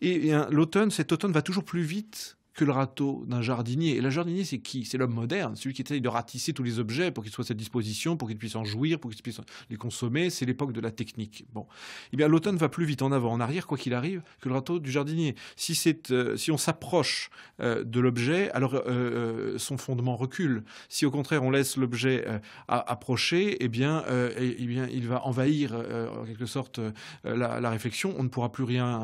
et l'automne, cet automne va toujours plus vite que le râteau d'un jardinier. Et le jardinier, c'est qui C'est l'homme moderne, celui qui essaye de ratisser tous les objets pour qu'ils soient à sa disposition, pour qu'ils puissent en jouir, pour qu'ils puissent les consommer. C'est l'époque de la technique. Bon, et eh bien l'automne va plus vite en avant, en arrière, quoi qu'il arrive, que le râteau du jardinier. Si c'est, euh, si on s'approche euh, de l'objet, alors euh, son fondement recule. Si au contraire on laisse l'objet approcher, eh bien, eh bien, il va envahir en quelque sorte la, réflexion. On ne pourra plus rien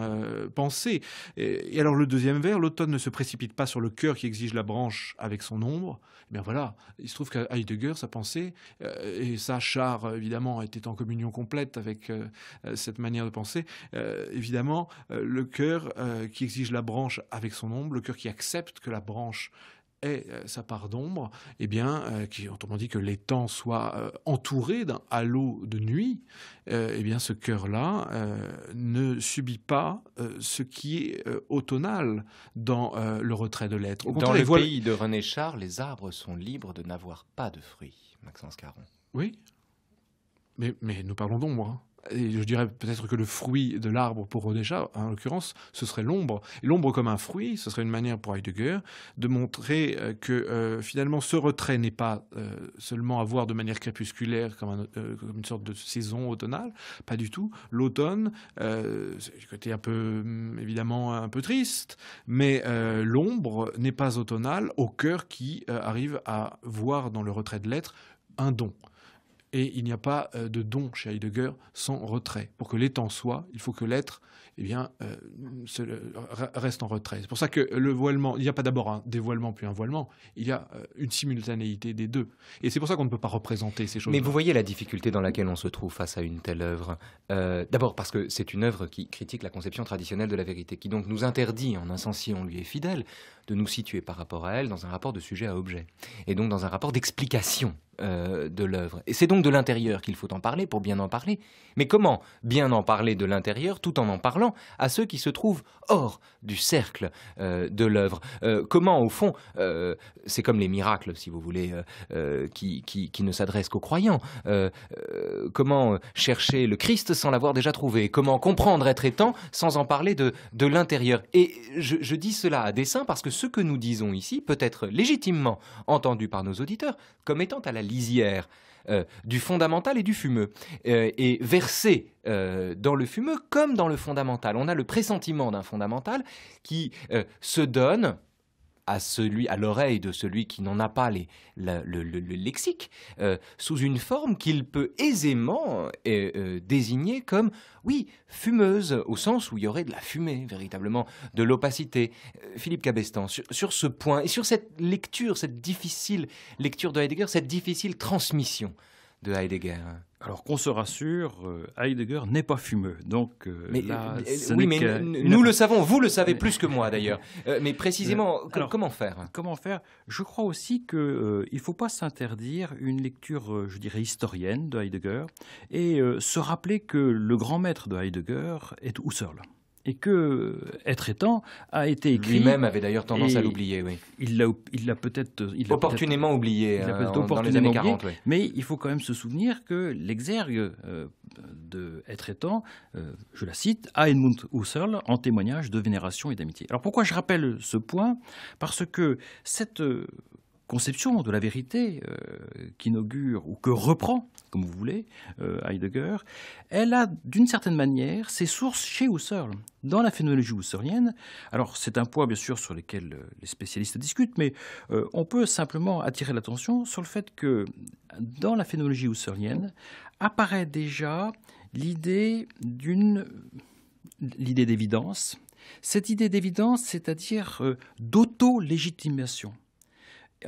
penser. Et, alors le deuxième vers, l'automne ne se précipite pas sur le cœur qui exige la branche avec son ombre, eh bien voilà, il se trouve qu'à Heidegger, sa pensée, euh, et ça, Char, évidemment, était en communion complète avec euh, cette manière de penser, euh, évidemment, le cœur qui exige la branche avec son ombre, le cœur qui accepte que la branche euh, sa part d'ombre, eh bien, euh, qui, autrement dit que les temps soient euh, entourés d'un halo de nuit, eh bien, ce cœur-là ne subit pas ce qui est automnal dans le retrait de l'être. Dans le pays de René Char, les arbres sont libres de n'avoir pas de fruits, Maxence Caron. Oui, mais, mais nous parlons d'ombre. Hein je dirais peut-être que le fruit de l'arbre pour déjà en l'occurrence, ce serait l'ombre. L'ombre comme un fruit, ce serait une manière pour Heidegger de montrer euh, que euh, finalement ce retrait n'est pas euh, seulement à voir de manière crépusculaire comme, une sorte de saison automnale, pas du tout. L'automne, c'est côté un peu mm, évidemment un peu triste, mais l'ombre n'est pas automnale au cœur qui arrive à voir dans le retrait de l'être un don. Et il n'y a pas euh, de don chez Heidegger sans retrait. Pour que l'étant soit, il faut que l'être eh bien, euh, reste en retrait. C'est pour ça que le voilement, il n'y a pas d'abord un dévoilement puis un voilement, il y a euh, une simultanéité des deux. Et c'est pour ça qu'on ne peut pas représenter ces choses. Mais vous voyez la difficulté dans laquelle on se trouve face à une telle œuvre. d'abord parce que c'est une œuvre qui critique la conception traditionnelle de la vérité, qui donc nous interdit, en un sens si on lui est fidèle, de nous situer par rapport à elle dans un rapport de sujet à objet, et donc dans un rapport d'explication euh, de l'œuvre. Et c'est donc de l'intérieur qu'il faut en parler pour bien en parler. Mais comment bien en parler de l'intérieur tout en en parlant à ceux qui se trouvent hors du cercle euh, de l'œuvre euh, Comment, au fond, c'est comme les miracles, si vous voulez, qui, ne s'adressent qu'aux croyants. comment chercher le Christ sans l'avoir déjà trouvé Comment comprendre être étant sans en parler de, l'intérieur Et je dis cela à dessein parce que ce que nous disons ici peut être légitimement entendu par nos auditeurs comme étant à la lisière euh, du fondamental et du fumeux, euh, et versé euh, dans le fumeux comme dans le fondamental. On a le pressentiment d'un fondamental qui se donne à celui, à l'oreille de celui qui n'en a pas le, lexique, euh, sous une forme qu'il peut aisément euh, euh, désigner comme, oui, fumeuse, au sens où il y aurait de la fumée, véritablement, de l'opacité. Philippe Cabestan, sur, ce point, et sur cette lecture, cette difficile lecture de Heidegger, cette difficile transmission de Heidegger. Hein. Alors qu'on se rassure, euh, Heidegger n'est pas fumeux. Donc, euh, euh, nous, le savons, vous le savez plus que moi d'ailleurs. [LAUGHS] mais précisément, comment faire Comment faire Je crois aussi qu'il ne faut pas s'interdire une lecture, je dirais, historienne de Heidegger et se rappeler que le grand maître de Heidegger est Husserl et que euh, être étant a été écrit. Lui-même avait d'ailleurs tendance à l'oublier, oui. Il l'a, peut-être opportunément oublié il opportunément les années 40. Mais il faut quand même se souvenir que l'exergue euh, de être étant, euh, je la cite, à Edmund Husserl en témoignage de vénération et d'amitié. Alors pourquoi je rappelle ce point Parce que cette conception de la vérité qui euh, qu'inaugure ou que reprend, comme vous voulez, euh, Heidegger, elle a d'une certaine manière ses sources chez Husserl, dans la phénoménologie husserlienne. Alors c'est un point bien sûr sur lequel euh, les spécialistes discutent, mais on peut simplement attirer l'attention sur le fait que dans la phénoménologie husserlienne apparaît déjà l'idée d'une l'idée d'évidence. Cette idée d'évidence, c'est-à-dire d'auto-légitimation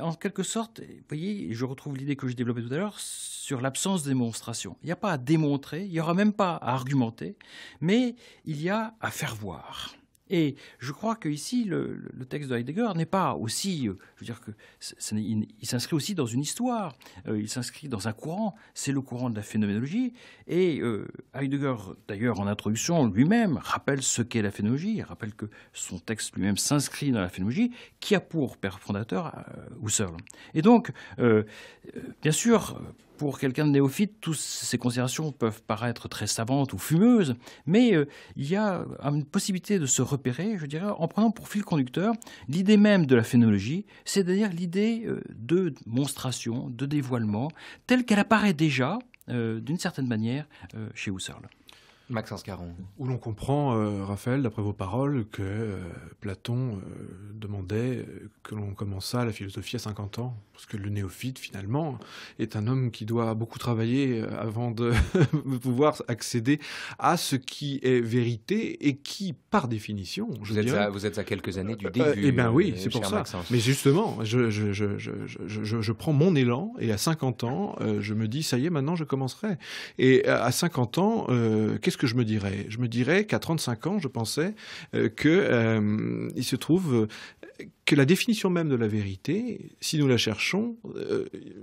en quelque sorte, vous voyez, je retrouve l'idée que j'ai développée tout à l'heure sur l'absence de démonstration. Il n'y a pas à démontrer, il n'y aura même pas à argumenter, mais il y a à faire voir. Et je crois que ici, le, texte de Heidegger n'est pas aussi, euh, je veux dire que il, s'inscrit aussi dans une histoire, euh, il s'inscrit dans un courant, c'est le courant de la phénoménologie. Et euh, Heidegger, d'ailleurs, en introduction lui-même, rappelle ce qu'est la phénoménologie, il rappelle que son texte lui-même s'inscrit dans la phénoménologie, qui a pour père fondateur Husserl. Et donc, bien sûr, pour quelqu'un de néophyte, toutes ces considérations peuvent paraître très savantes ou fumeuses, mais euh, il y a euh, une possibilité de se repérer, je dirais, en prenant pour fil conducteur l'idée même de la phénologie, c'est-à-dire l'idée euh, de monstration, de dévoilement, telle qu'elle apparaît déjà, d'une certaine manière, chez Husserl. Maxence Caron. Où l'on comprend, euh, Raphaël, d'après vos paroles, que euh, Platon euh, demandait que l'on commençât la philosophie à 50 ans. Parce que le néophyte, finalement, est un homme qui doit beaucoup travailler avant [LAUGHS] de pouvoir accéder à ce qui est vérité et qui, par définition, vous, êtes à, quelques années du début. eh bien oui, c'est pour ça. Hein. Mais justement, je, je, prends mon élan et à 50 ans, je me dis, ça y est, maintenant je commencerai. Et à 50 ans, qu'est-ce que je me dirais Je me dirais qu'à 35 ans, je pensais euh, que euh, il se trouve euh, que la définition même de la vérité, si nous la cherchons,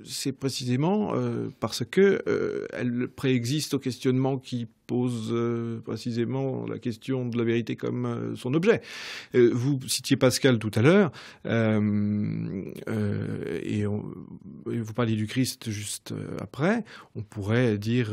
c'est précisément parce que elle préexiste au questionnement qui pose euh, précisément la question de la vérité comme euh, son objet. Euh, vous citiez Pascal tout à l'heure, et, vous parliez du Christ juste après. On pourrait dire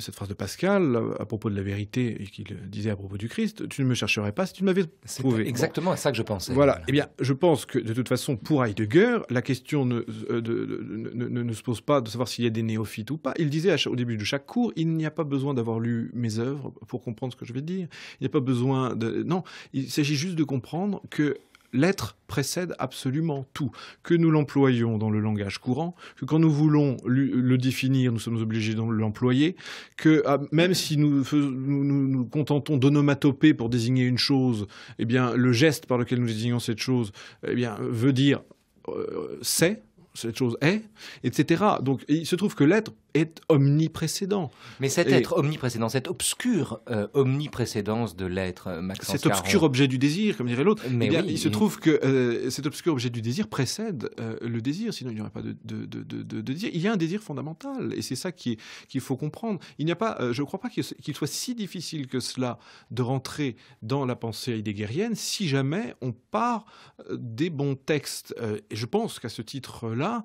cette phrase de Pascal à propos de la vérité et qu'il disait à propos du Christ Tu ne me chercherais pas si tu ne m'avais trouvé. Exactement à ça que je pensais. Voilà. Eh bien, je pense que de toute façon, pour Heidegger, la question ne, ne, ne se pose pas de savoir s'il y a des néophytes ou pas. Il disait au début de chaque cours il n'y a pas besoin d'avoir avoir lu mes œuvres pour comprendre ce que je vais dire. Il n'y a pas besoin de... Non, il s'agit juste de comprendre que l'être précède absolument tout, que nous l'employons dans le langage courant, que quand nous voulons le définir, nous sommes obligés de l'employer, que ah, même si nous nous, contentons d'onomatopée pour désigner une chose, eh bien, le geste par lequel nous désignons cette chose eh bien, veut dire euh, c'est, cette chose est, etc. Donc il se trouve que l'être est omniprécédent. Mais cet être omniprécédent, cette obscure euh, omniprécédence de l'être, euh, Maxence Cet obscur objet du désir, comme dirait l'autre, eh il se trouve que euh, cet obscur objet du désir précède le désir, sinon il n'y aurait pas de, de, de, de, désir. Il y a un désir fondamental, et c'est ça qu'il faut comprendre. Il n'y a pas, je ne crois pas qu'il soit si difficile que cela de rentrer dans la pensée heideggerienne si jamais on part des bons textes. et je pense qu'à ce titre-là,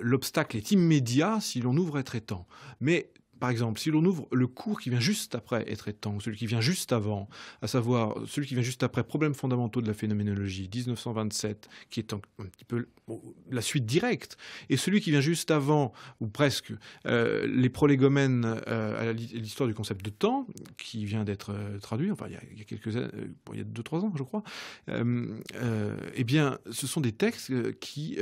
l'obstacle est immédiat si l'on ouvre être temps, Mais par exemple, si l'on ouvre le cours qui vient juste après être étant, celui qui vient juste avant, à savoir celui qui vient juste après Problèmes fondamentaux de la phénoménologie, 1927, qui est un, petit peu la suite directe, et celui qui vient juste avant, ou presque, euh, Les prolégomènes euh, à l'histoire du concept de temps, qui vient d'être euh, traduit, enfin, il y a, quelques années, il y a deux trois ans, je crois, eh bien, ce sont des textes qui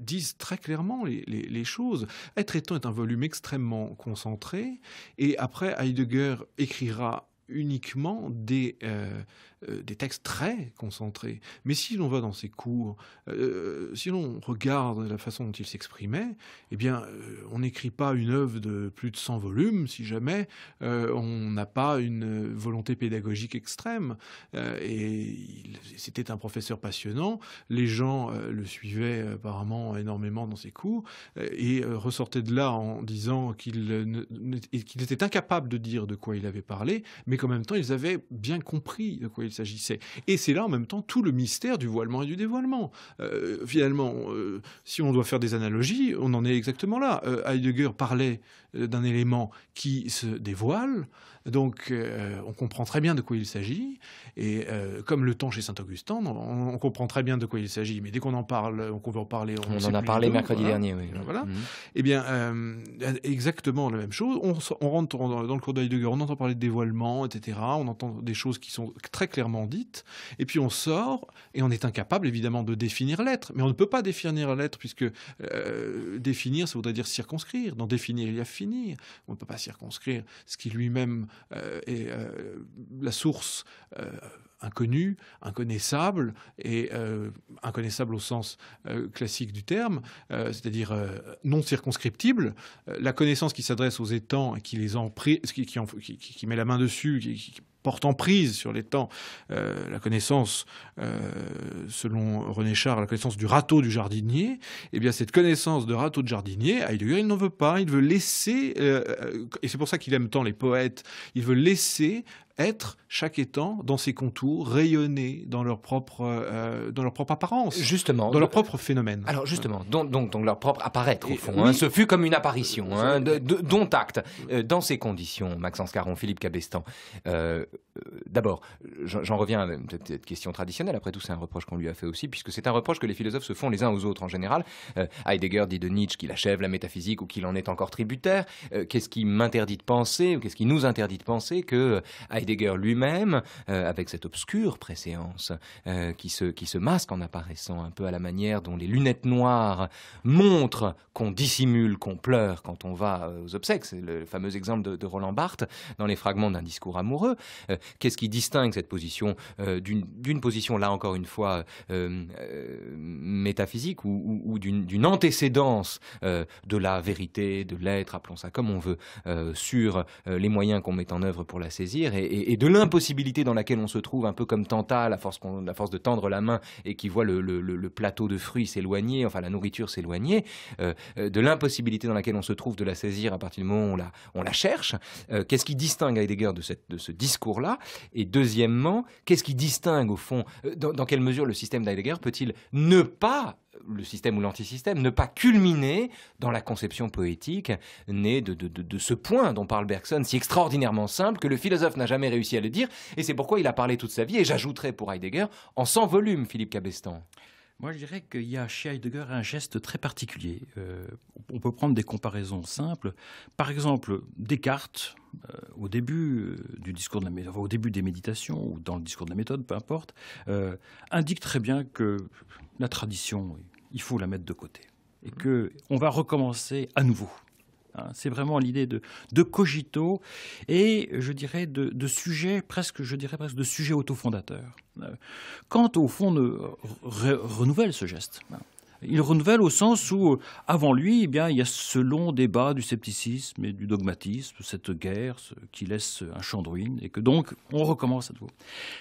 disent très clairement les, choses. Être étant est un volume extrêmement concentré, et après Heidegger écrira uniquement des, euh, euh, des textes très concentrés. Mais si l'on va dans ses cours, euh, euh, si l'on regarde la façon dont il s'exprimait, eh bien, on n'écrit pas une œuvre de plus de 100 volumes si jamais on n'a pas une volonté pédagogique extrême. et c'était un professeur passionnant. Les gens le suivaient apparemment énormément dans ses cours et ressortaient de là en disant qu'il était incapable de dire de quoi il avait parlé, mais qu'en même temps, ils avaient bien compris de quoi il s'agissait. Et c'est là en même temps tout le mystère du voilement et du dévoilement. Euh, finalement, euh, si on doit faire des analogies, on en est exactement là. Euh, Heidegger parlait d'un élément qui se dévoile. Donc euh, on comprend très bien de quoi il s'agit. Et euh, comme le temps chez Saint-Augustin, on, comprend très bien de quoi il s'agit. Mais dès qu'on en parle, on veut en parler, on, en a parlé mercredi dernier. Oui. Voilà. Mmh. Eh bien, euh, exactement la même chose. On, rentre dans, le cours guerre, on entend parler de dévoilement, etc. On entend des choses qui sont très clairement dites. Et puis on sort et on est incapable, évidemment, de définir l'être. Mais on ne peut pas définir l'être puisque définir, ça voudrait dire circonscrire. Dans définir, il y a fin. On ne peut pas circonscrire ce qui lui-même euh, est euh, la source euh, inconnue, inconnaissable, et inconnaissable au sens classique du terme, c'est-à-dire non circonscriptible. la connaissance qui s'adresse aux étangs et qui les en, qui, qui, met la main dessus, qui, portant prise sur les temps. Euh, la connaissance, euh, selon René Char, la connaissance du râteau du jardinier, eh bien cette connaissance de râteau de jardinier, Heidegger, il n'en veut pas. Il veut laisser, euh, et c'est pour ça qu'il aime tant les poètes, il veut laisser être chaque étant dans ses contours, rayonner dans leur propre, euh, dans leur propre apparence. Justement. Dans leur propre phénomène. Alors justement, donc, donc, leur propre apparaître au fond. Hein. ce fut comme une apparition, hein, dont acte. Euh, dans ces conditions, Maxence Caron, Philippe Cabestan, euh, d'abord, j'en reviens à cette question traditionnelle, après tout c'est un reproche qu'on lui a fait aussi, puisque c'est un reproche que les philosophes se font les uns aux autres en général. Heidegger dit de Nietzsche qu'il achève la métaphysique ou qu'il en est encore tributaire. Qu'est-ce qui m'interdit de penser, ou qu'est-ce qui nous interdit de penser que Heidegger Heidegger lui-même, euh, avec cette obscure préséance euh, qui, se, qui se masque en apparaissant un peu à la manière dont les lunettes noires montrent qu'on dissimule, qu'on pleure quand on va euh, aux obsèques. C'est le fameux exemple de, Roland Barthes dans les fragments d'un discours amoureux. Qu'est-ce qui distingue cette position d'une position, là encore une fois, métaphysique ou, ou d'une antécédence de la vérité, de l'être, appelons ça comme on veut, sur les moyens qu'on met en œuvre pour la saisir et, et, de l'impossibilité dans laquelle on se trouve, un peu comme Tanta, la force, la force de tendre la main et qui voit le, plateau de fruits s'éloigner, enfin la nourriture s'éloigner, euh, euh, de l'impossibilité dans laquelle on se trouve de la saisir à partir du moment où on la, cherche. Euh, qu'est-ce qui distingue Heidegger de, ce discours-là Et deuxièmement, qu'est-ce qui distingue au fond, dans, dans quelle mesure le système d'Heidegger peut-il ne pas le système ou l'antisystème, ne pas culminer dans la conception poétique née de, ce point dont parle Bergson, si extraordinairement simple, que le philosophe n'a jamais réussi à le dire, et c'est pourquoi il a parlé toute sa vie, et j'ajouterai pour Heidegger, en 100 volumes, Philippe Cabestan. Moi, je dirais qu'il y a chez Heidegger un geste très particulier. Euh, on peut prendre des comparaisons simples. Par exemple, Descartes, euh, au début euh, du discours de la, au début des méditations ou dans le discours de la méthode, peu importe, indique très bien que la tradition, il faut la mettre de côté. Et qu'on va recommencer à nouveau. Hein, c'est vraiment l'idée de, cogito et je dirais de, sujet presque, je dirais presque de sujet autofondateur. Euh, quant au fond ne euh, renouvelle ce geste. Hein. Il renouvelle au sens où, euh, avant lui, eh bien, il y a ce long débat du scepticisme et du dogmatisme, cette guerre qui laisse un champ de ruines, et que donc on recommence à nouveau.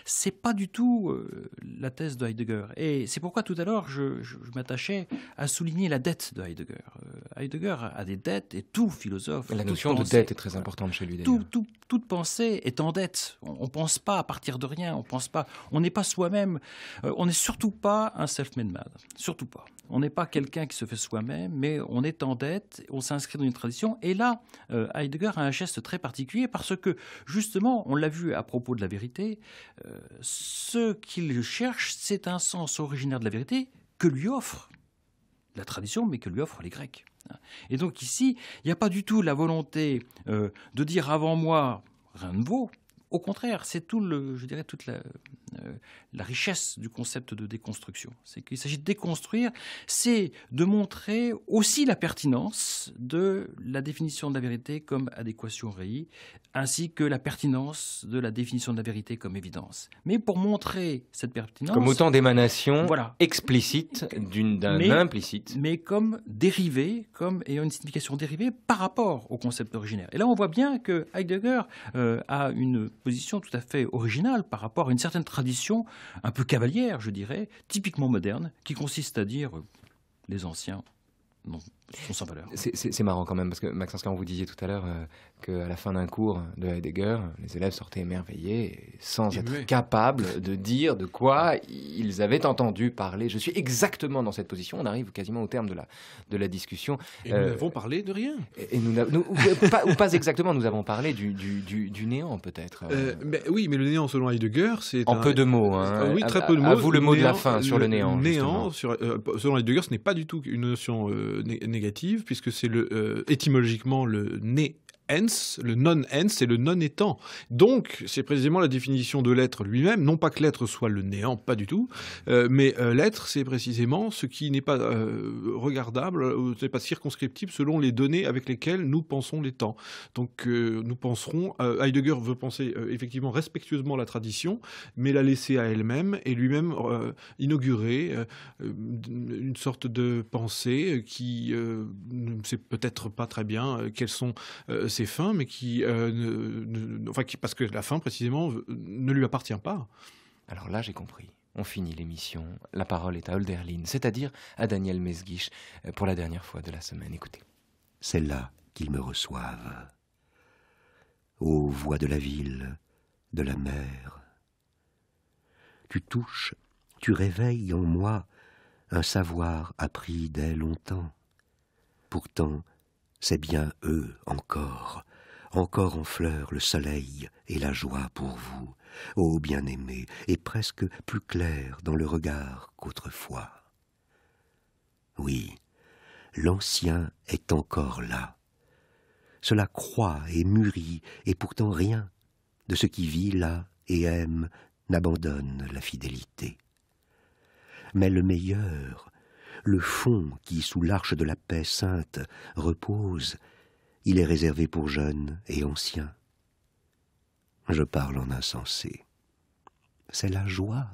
C'est pas du tout euh, la thèse de Heidegger. Et c'est pourquoi tout à l'heure, je, m'attachais à souligner la dette de Heidegger. Euh, Heidegger a des dettes, et tout philosophe... la notion de dette est très importante chez lui, tout, Toute pensée est en dette. On ne pense pas à partir de rien, on pense pas... n'est pas soi-même, on n'est surtout pas un self-made man, surtout pas. On n'est pas quelqu'un qui se fait soi-même, mais on est en dette, on s'inscrit dans une tradition. Et là, euh, Heidegger a un geste très particulier parce que, justement, on l'a vu à propos de la vérité, euh, ce qu'il cherche, c'est un sens originaire de la vérité que lui offre la tradition, mais que lui offrent les Grecs. Et donc ici, il n'y a pas du tout la volonté euh, de dire avant moi, rien de vaut, au contraire, c'est tout le, je dirais, toute euh, la, richesse du concept de déconstruction. C'est qu'il s'agit de déconstruire, c'est de montrer aussi la pertinence de la définition de la vérité comme adéquation réelle, ainsi que la pertinence de la définition de la vérité comme évidence. Mais pour montrer cette pertinence, comme autant d'émanations voilà. explicites d'un implicite, mais comme dérivée, comme ayant une signification dérivée par rapport au concept originaire. Et là, on voit bien que Heidegger euh, a une position tout à fait originale par rapport à une certaine tradition un peu cavalière, je dirais, typiquement moderne, qui consiste à dire euh, les anciens n'ont c'est marrant quand même, parce que Maxence, quand vous disiez tout à l'heure euh, qu'à la fin d'un cours de Heidegger, les élèves sortaient émerveillés, sans être capables de dire de quoi ils avaient entendu parler. Je suis exactement dans cette position, on arrive quasiment au terme de la, de la discussion. Et nous euh, n'avons parlé de rien. Et, nous, ou, pas, ou, pas, exactement, nous avons parlé du, du, du, néant peut-être. Euh, mais oui, mais le néant selon Heidegger, c'est... En un... peu de mots. Hein. Ah oui, très peu de mots. À vous le, mot de la fin sur le, le néant. sur, selon Heidegger, ce n'est pas du tout une notion négative, puisque c'est le, euh, étymologiquement le nez le non ens et le non-étant. Donc, c'est précisément la définition de l'être lui-même, non pas que l'être soit le néant, pas du tout, euh, mais euh, l'être, c'est précisément ce qui n'est pas euh, regardable, n'est pas circonscriptible selon les données avec lesquelles nous pensons les temps. Donc, nous penserons, Heidegger veut penser effectivement respectueusement la tradition, mais la laisser à elle-même et lui-même inaugurer une sorte de pensée qui ne sait peut-être pas très bien quelles sont ses mais qui, euh, ne, enfin, qui, parce que la fin précisément ne lui appartient pas. Alors là, j'ai compris. On finit l'émission. La parole est à Holderlin, c'est-à-dire à Daniel Mesguich, euh, pour la dernière fois de la semaine. Écoutez. C'est là qu'ils me reçoivent. Ô voix de la ville, de la mer. Tu touches, tu réveilles en moi un savoir appris dès longtemps. Pourtant, c'est bien eux encore, encore en fleur le soleil et la joie pour vous, ô bien-aimés, et presque plus clair dans le regard qu'autrefois. Oui, l'ancien est encore là. Cela croît et mûrit, et pourtant rien de ce qui vit là et aime n'abandonne la fidélité. Mais le meilleur, le fond qui, sous l'arche de la paix sainte, repose, il est réservé pour jeunes et anciens. Je parle en insensé. C'est la joie.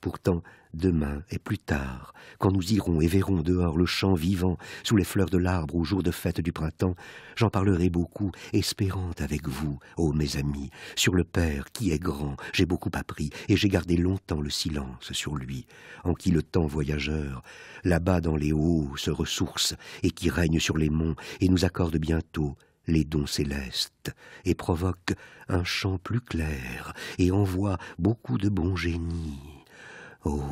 Pourtant, demain et plus tard, quand nous irons et verrons dehors le champ vivant, sous les fleurs de l'arbre au jour de fête du printemps, j'en parlerai beaucoup, espérant avec vous, ô mes amis, sur le Père qui est grand, j'ai beaucoup appris, et j'ai gardé longtemps le silence sur lui, en qui le temps voyageur, là-bas dans les hauts, se ressource, et qui règne sur les monts, et nous accorde bientôt les dons célestes, et provoque un chant plus clair, et envoie beaucoup de bons génies. Oh,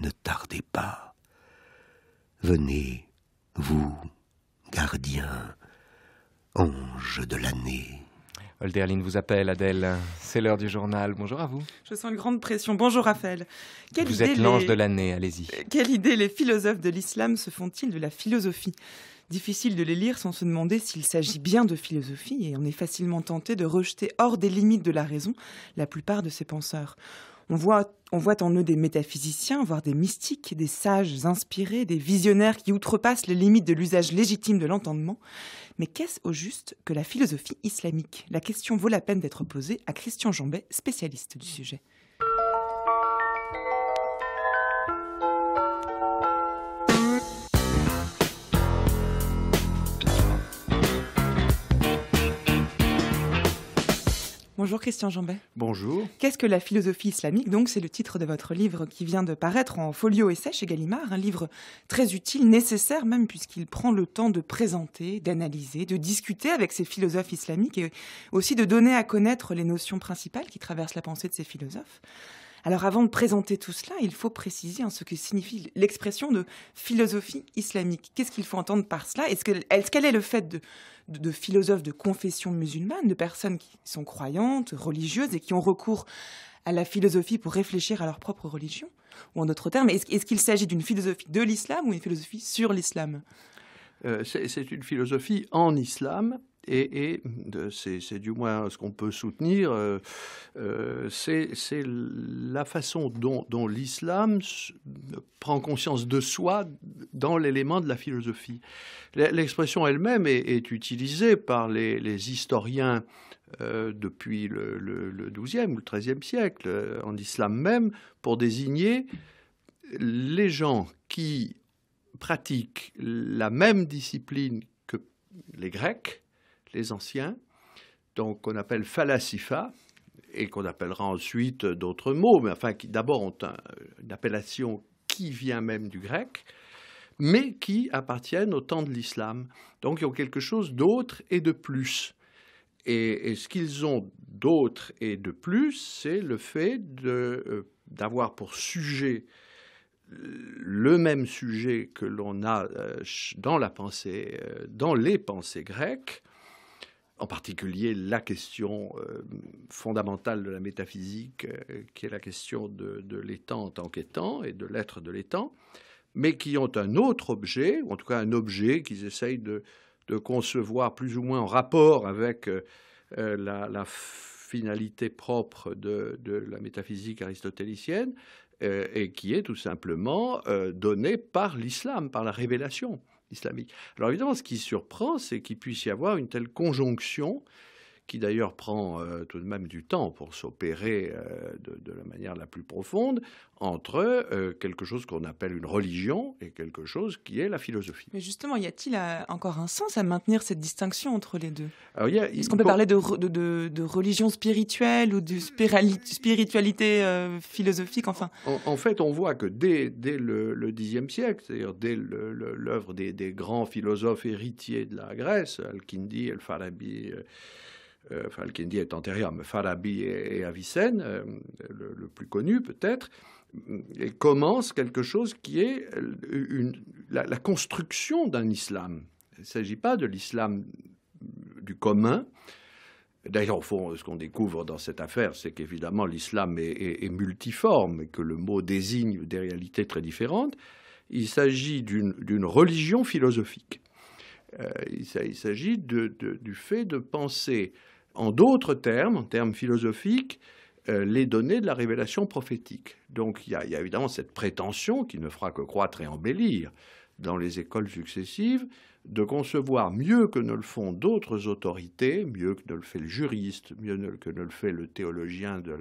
ne tardez pas. Venez, vous, gardiens, ange de l'année. Olderlin vous appelle, Adèle. C'est l'heure du journal. Bonjour à vous. Je sens une grande pression. Bonjour, Raphaël. Quelle vous êtes l'ange de l'année, allez-y. Euh, quelle idée les philosophes de l'islam se font-ils de la philosophie Difficile de les lire sans se demander s'il s'agit bien de philosophie, et on est facilement tenté de rejeter hors des limites de la raison la plupart de ces penseurs. On voit, on voit en eux des métaphysiciens, voire des mystiques, des sages inspirés, des visionnaires qui outrepassent les limites de l'usage légitime de l'entendement. Mais qu'est-ce au juste que la philosophie islamique La question vaut la peine d'être posée à Christian Jambet, spécialiste du sujet. Bonjour Christian Jambet. Bonjour. Qu'est-ce que la philosophie islamique Donc c'est le titre de votre livre qui vient de paraître en folio essai chez Gallimard, un livre très utile, nécessaire même puisqu'il prend le temps de présenter, d'analyser, de discuter avec ces philosophes islamiques et aussi de donner à connaître les notions principales qui traversent la pensée de ces philosophes. Alors avant de présenter tout cela, il faut préciser hein, ce que signifie l'expression de philosophie islamique. Qu'est-ce qu'il faut entendre par cela Est-ce qu'elle est, le fait de, philosophes de confession musulmane, de personnes qui sont croyantes, religieuses et qui ont recours à la philosophie pour réfléchir à leur propre religion Ou en d'autres termes, est-ce qu'il s'agit d'une philosophie de l'islam ou une philosophie sur l'islam euh, C'est une philosophie en islam et, c'est du moins ce qu'on peut soutenir, euh, euh, c'est la façon dont, l'islam prend conscience de soi dans l'élément de la philosophie. L'expression elle-même est, utilisée par les, historiens euh, depuis le, XIIe ou le 13 siècle, en islam même, pour désigner les gens qui pratiquent la même discipline que les Grecs, les anciens, donc qu'on appelle falasifa et qu'on appellera ensuite d'autres mots, mais enfin qui d'abord ont une appellation qui vient même du grec, mais qui appartiennent au temps de l'islam. Donc ils ont quelque chose d'autre et de plus. Et, ce qu'ils ont d'autre et de plus, c'est le fait euh, d'avoir pour sujet le même sujet que l'on a euh, dans la pensée, euh, dans les pensées grecques, en particulier la question euh, fondamentale de la métaphysique, euh, qui est la question de, de l'étant en tant qu'étant et de l'être de l'étant, mais qui ont un autre objet, ou en tout cas un objet qu'ils essayent de, concevoir plus ou moins en rapport avec euh, la, finalité propre de, de la métaphysique aristotélicienne, et qui est tout simplement donnée par l'islam, par la révélation. Alors évidemment, ce qui surprend, c'est qu'il puisse y avoir une telle conjonction qui d'ailleurs prend euh, tout de même du temps pour s'opérer euh, de, la manière la plus profonde, entre euh, quelque chose qu'on appelle une religion et quelque chose qui est la philosophie. Mais justement, y a-t-il encore un sens à maintenir cette distinction entre les deux Est-ce qu'on peut parler de, religion spirituelle ou de spiritualité philosophique enfin en, fait, on voit que dès, le Xe siècle, c'est-à-dire dès l'œuvre des, grands philosophes héritiers de la Grèce, Al-Kindi, al farabi euh, enfin al est antérieur, mais Farabi et, Avicenne, euh, le, plus connu peut-être, et commence quelque chose qui est la, construction d'un islam. Il ne s'agit pas de l'islam du commun. D'ailleurs, au fond, ce qu'on découvre dans cette affaire, c'est qu'évidemment l'islam est, multiforme et que le mot désigne des réalités très différentes. Il s'agit d'une religion philosophique. Euh, il s'agit du fait de penser en d'autres termes, en termes philosophiques, euh, les données de la révélation prophétique. Donc il y, a, évidemment cette prétention qui ne fera que croître et embellir dans les écoles successives de concevoir mieux que ne le font d'autres autorités, mieux que ne le fait le juriste, mieux que ne le fait le théologien de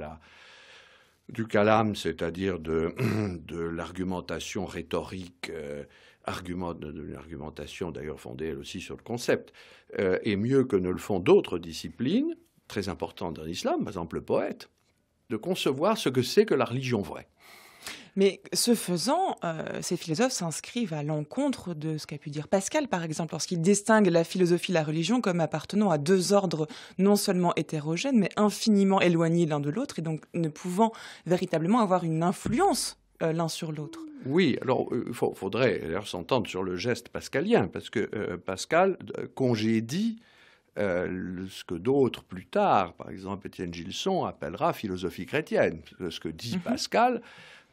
du calame, c'est-à-dire [CLEARS THROAT] de, l'argumentation rhétorique. Euh, argument d'une argumentation d'ailleurs fondée elle aussi sur le concept, euh, et mieux que ne le font d'autres disciplines très importantes dans l'islam, par exemple le poète, de concevoir ce que c'est que la religion vraie. Mais ce faisant, euh, ces philosophes s'inscrivent à l'encontre de ce qu'a pu dire Pascal, par exemple, lorsqu'il distingue la philosophie et la religion comme appartenant à deux ordres non seulement hétérogènes, mais infiniment éloignés l'un de l'autre, et donc ne pouvant véritablement avoir une influence euh, l'un sur l'autre. Oui, alors il euh, faudrait s'entendre sur le geste pascalien, parce que euh, Pascal congédie ce que d'autres plus tard, par exemple Étienne Gilson, appellera philosophie chrétienne. Ce que dit mhm. Pascal,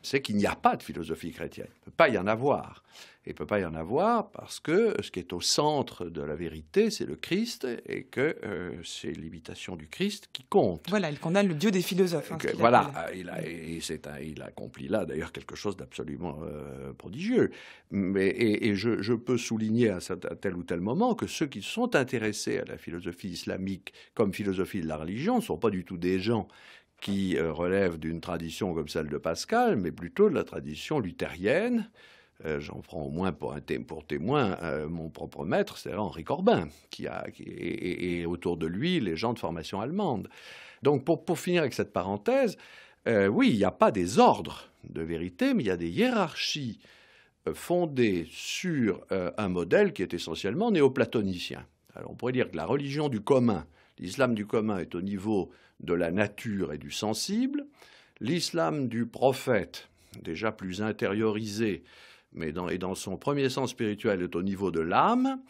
c'est qu'il n'y a pas de philosophie chrétienne, il ne peut pas y en avoir. Il ne peut pas y en avoir parce que ce qui est au centre de la vérité, c'est le Christ et que euh, c'est l'imitation du Christ qui compte. Voilà, il condamne le Dieu des philosophes. Hein, il voilà, il a, il accomplit là d'ailleurs quelque chose d'absolument euh, prodigieux. Mais, et, je, peux souligner à tel ou tel moment que ceux qui sont intéressés à la philosophie islamique comme philosophie de la religion ne sont pas du tout des gens qui euh, relèvent d'une tradition comme celle de Pascal, mais plutôt de la tradition luthérienne, euh, j'en prends au moins pour, un pour témoin euh, mon propre maître, c'est Henri Corbin, qui a, et, autour de lui les gens de formation allemande. Donc pour, pour finir avec cette parenthèse, euh, oui, il n'y a pas des ordres de vérité, mais il y a des hiérarchies fondées sur un modèle qui est essentiellement néoplatonicien. Alors on pourrait dire que la religion du commun, l'islam du commun est au niveau de la nature et du sensible, l'islam du prophète, déjà plus intériorisé, mais dans, et dans son premier sens spirituel est au niveau de l'âme,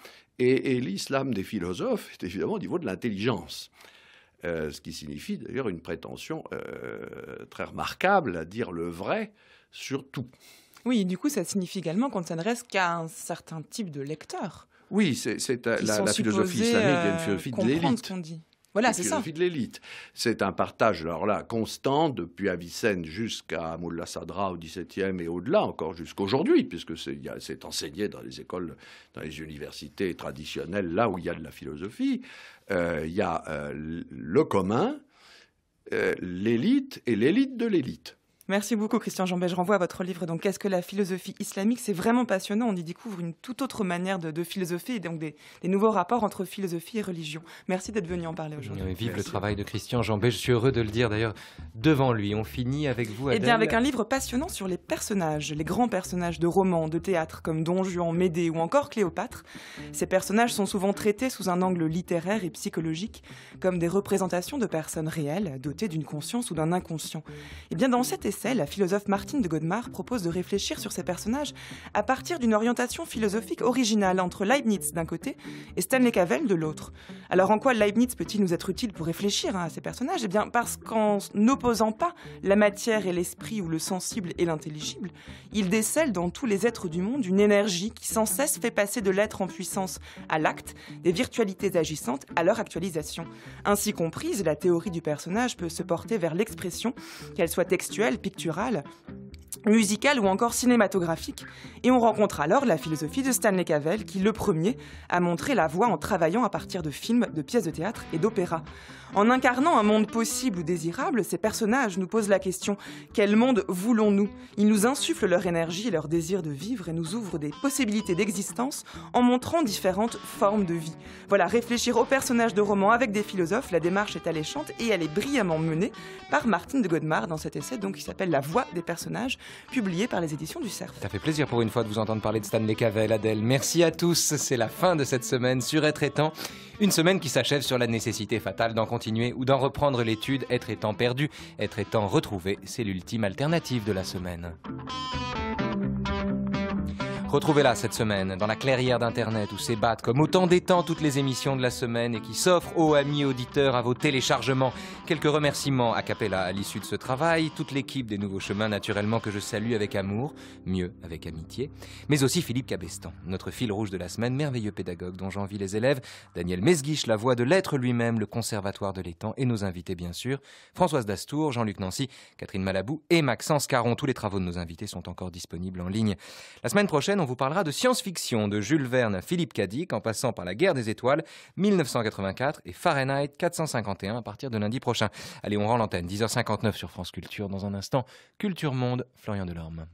et, l'islam des philosophes est évidemment au niveau de l'intelligence. Euh, ce qui signifie d'ailleurs une prétention euh, très remarquable à dire le vrai sur tout. Oui, du coup, ça signifie également qu'on ne s'adresse qu'à un certain type de lecteur. Oui, c'est euh, la, philosophie islamique, est une philosophie l'élite. Voilà, c'est de l'élite. C'est un partage, alors là, constant depuis Avicenne jusqu'à Moulassadra Sadra au XVIIe et au-delà, encore jusqu'aujourd'hui, puisque c'est enseigné dans les écoles, dans les universités traditionnelles, là où il y a de la philosophie. Euh, il y a euh, le commun, euh, l'élite et l'élite de l'élite. Merci beaucoup Christian Jambet. Je renvoie à votre livre donc Qu'est-ce que la philosophie islamique C'est vraiment passionnant. On y découvre une toute autre manière de, de philosopher et donc des, nouveaux rapports entre philosophie et religion. Merci d'être venu en parler aujourd'hui. vive le travail de Christian Jambet. Je suis heureux de le dire d'ailleurs devant lui. On finit avec vous. Eh Adèle. Et bien avec un livre passionnant sur les personnages, les grands personnages de romans, de théâtre comme Don Juan, Médée ou encore Cléopâtre. Ces personnages sont souvent traités sous un angle littéraire et psychologique comme des représentations de personnes réelles dotées d'une conscience ou d'un inconscient. Et eh bien dans cet essai la philosophe Martine de Godmar propose de réfléchir sur ces personnages à partir d'une orientation philosophique originale entre Leibniz d'un côté et Stanley Cavell de l'autre. Alors en quoi Leibniz peut-il nous être utile pour réfléchir hein, à ces personnages Eh bien parce qu'en n'opposant pas la matière et l'esprit ou le sensible et l'intelligible, il décèle dans tous les êtres du monde une énergie qui sans cesse fait passer de l'être en puissance à l'acte, des virtualités agissantes à leur actualisation. Ainsi comprise, la théorie du personnage peut se porter vers l'expression, qu'elle soit textuelle, picturale, musicale ou encore cinématographique, et on rencontre alors la philosophie de Stanley Cavell qui, le premier, a montré la voie en travaillant à partir de films, de pièces de théâtre et d'opéras. En incarnant un monde possible ou désirable, ces personnages nous posent la question quel monde voulons-nous Ils nous insufflent leur énergie et leur désir de vivre et nous ouvrent des possibilités d'existence en montrant différentes formes de vie. Voilà, réfléchir aux personnages de romans avec des philosophes, la démarche est alléchante et elle est brillamment menée par Martine de Godemar dans cet essai donc qui s'appelle La voix des personnages, publié par les éditions du Cerf. Ça fait plaisir pour une fois de vous entendre parler de Stanley Cavell, Adèle. Merci à tous. C'est la fin de cette semaine sur Être étant, une semaine qui s'achève sur la nécessité fatale d'en continuer ou d'en reprendre l'étude, être étant perdu, être étant retrouvé, c'est l'ultime alternative de la semaine. Retrouvez-la cette semaine dans la clairière d'Internet où s'ébattent comme autant d'étangs toutes les émissions de la semaine et qui s'offrent aux amis auditeurs à vos téléchargements. Quelques remerciements à Capella à l'issue de ce travail, toute l'équipe des Nouveaux Chemins naturellement que je salue avec amour, mieux avec amitié, mais aussi Philippe Cabestan, notre fil rouge de la semaine, merveilleux pédagogue dont j'envie les élèves, Daniel Mesguiche, la voix de l'être lui-même, le conservatoire de l'étang et nos invités bien sûr, Françoise Dastour, Jean-Luc Nancy, Catherine Malabou et Maxence Caron. Tous les travaux de nos invités sont encore disponibles en ligne. La semaine prochaine, on vous parlera de science-fiction, de Jules Verne à Philippe Cadic, en passant par La guerre des étoiles, 1984 et Fahrenheit 451 à partir de lundi prochain. Allez, on rend l'antenne, 10h59 sur France Culture. Dans un instant, Culture Monde, Florian Delorme.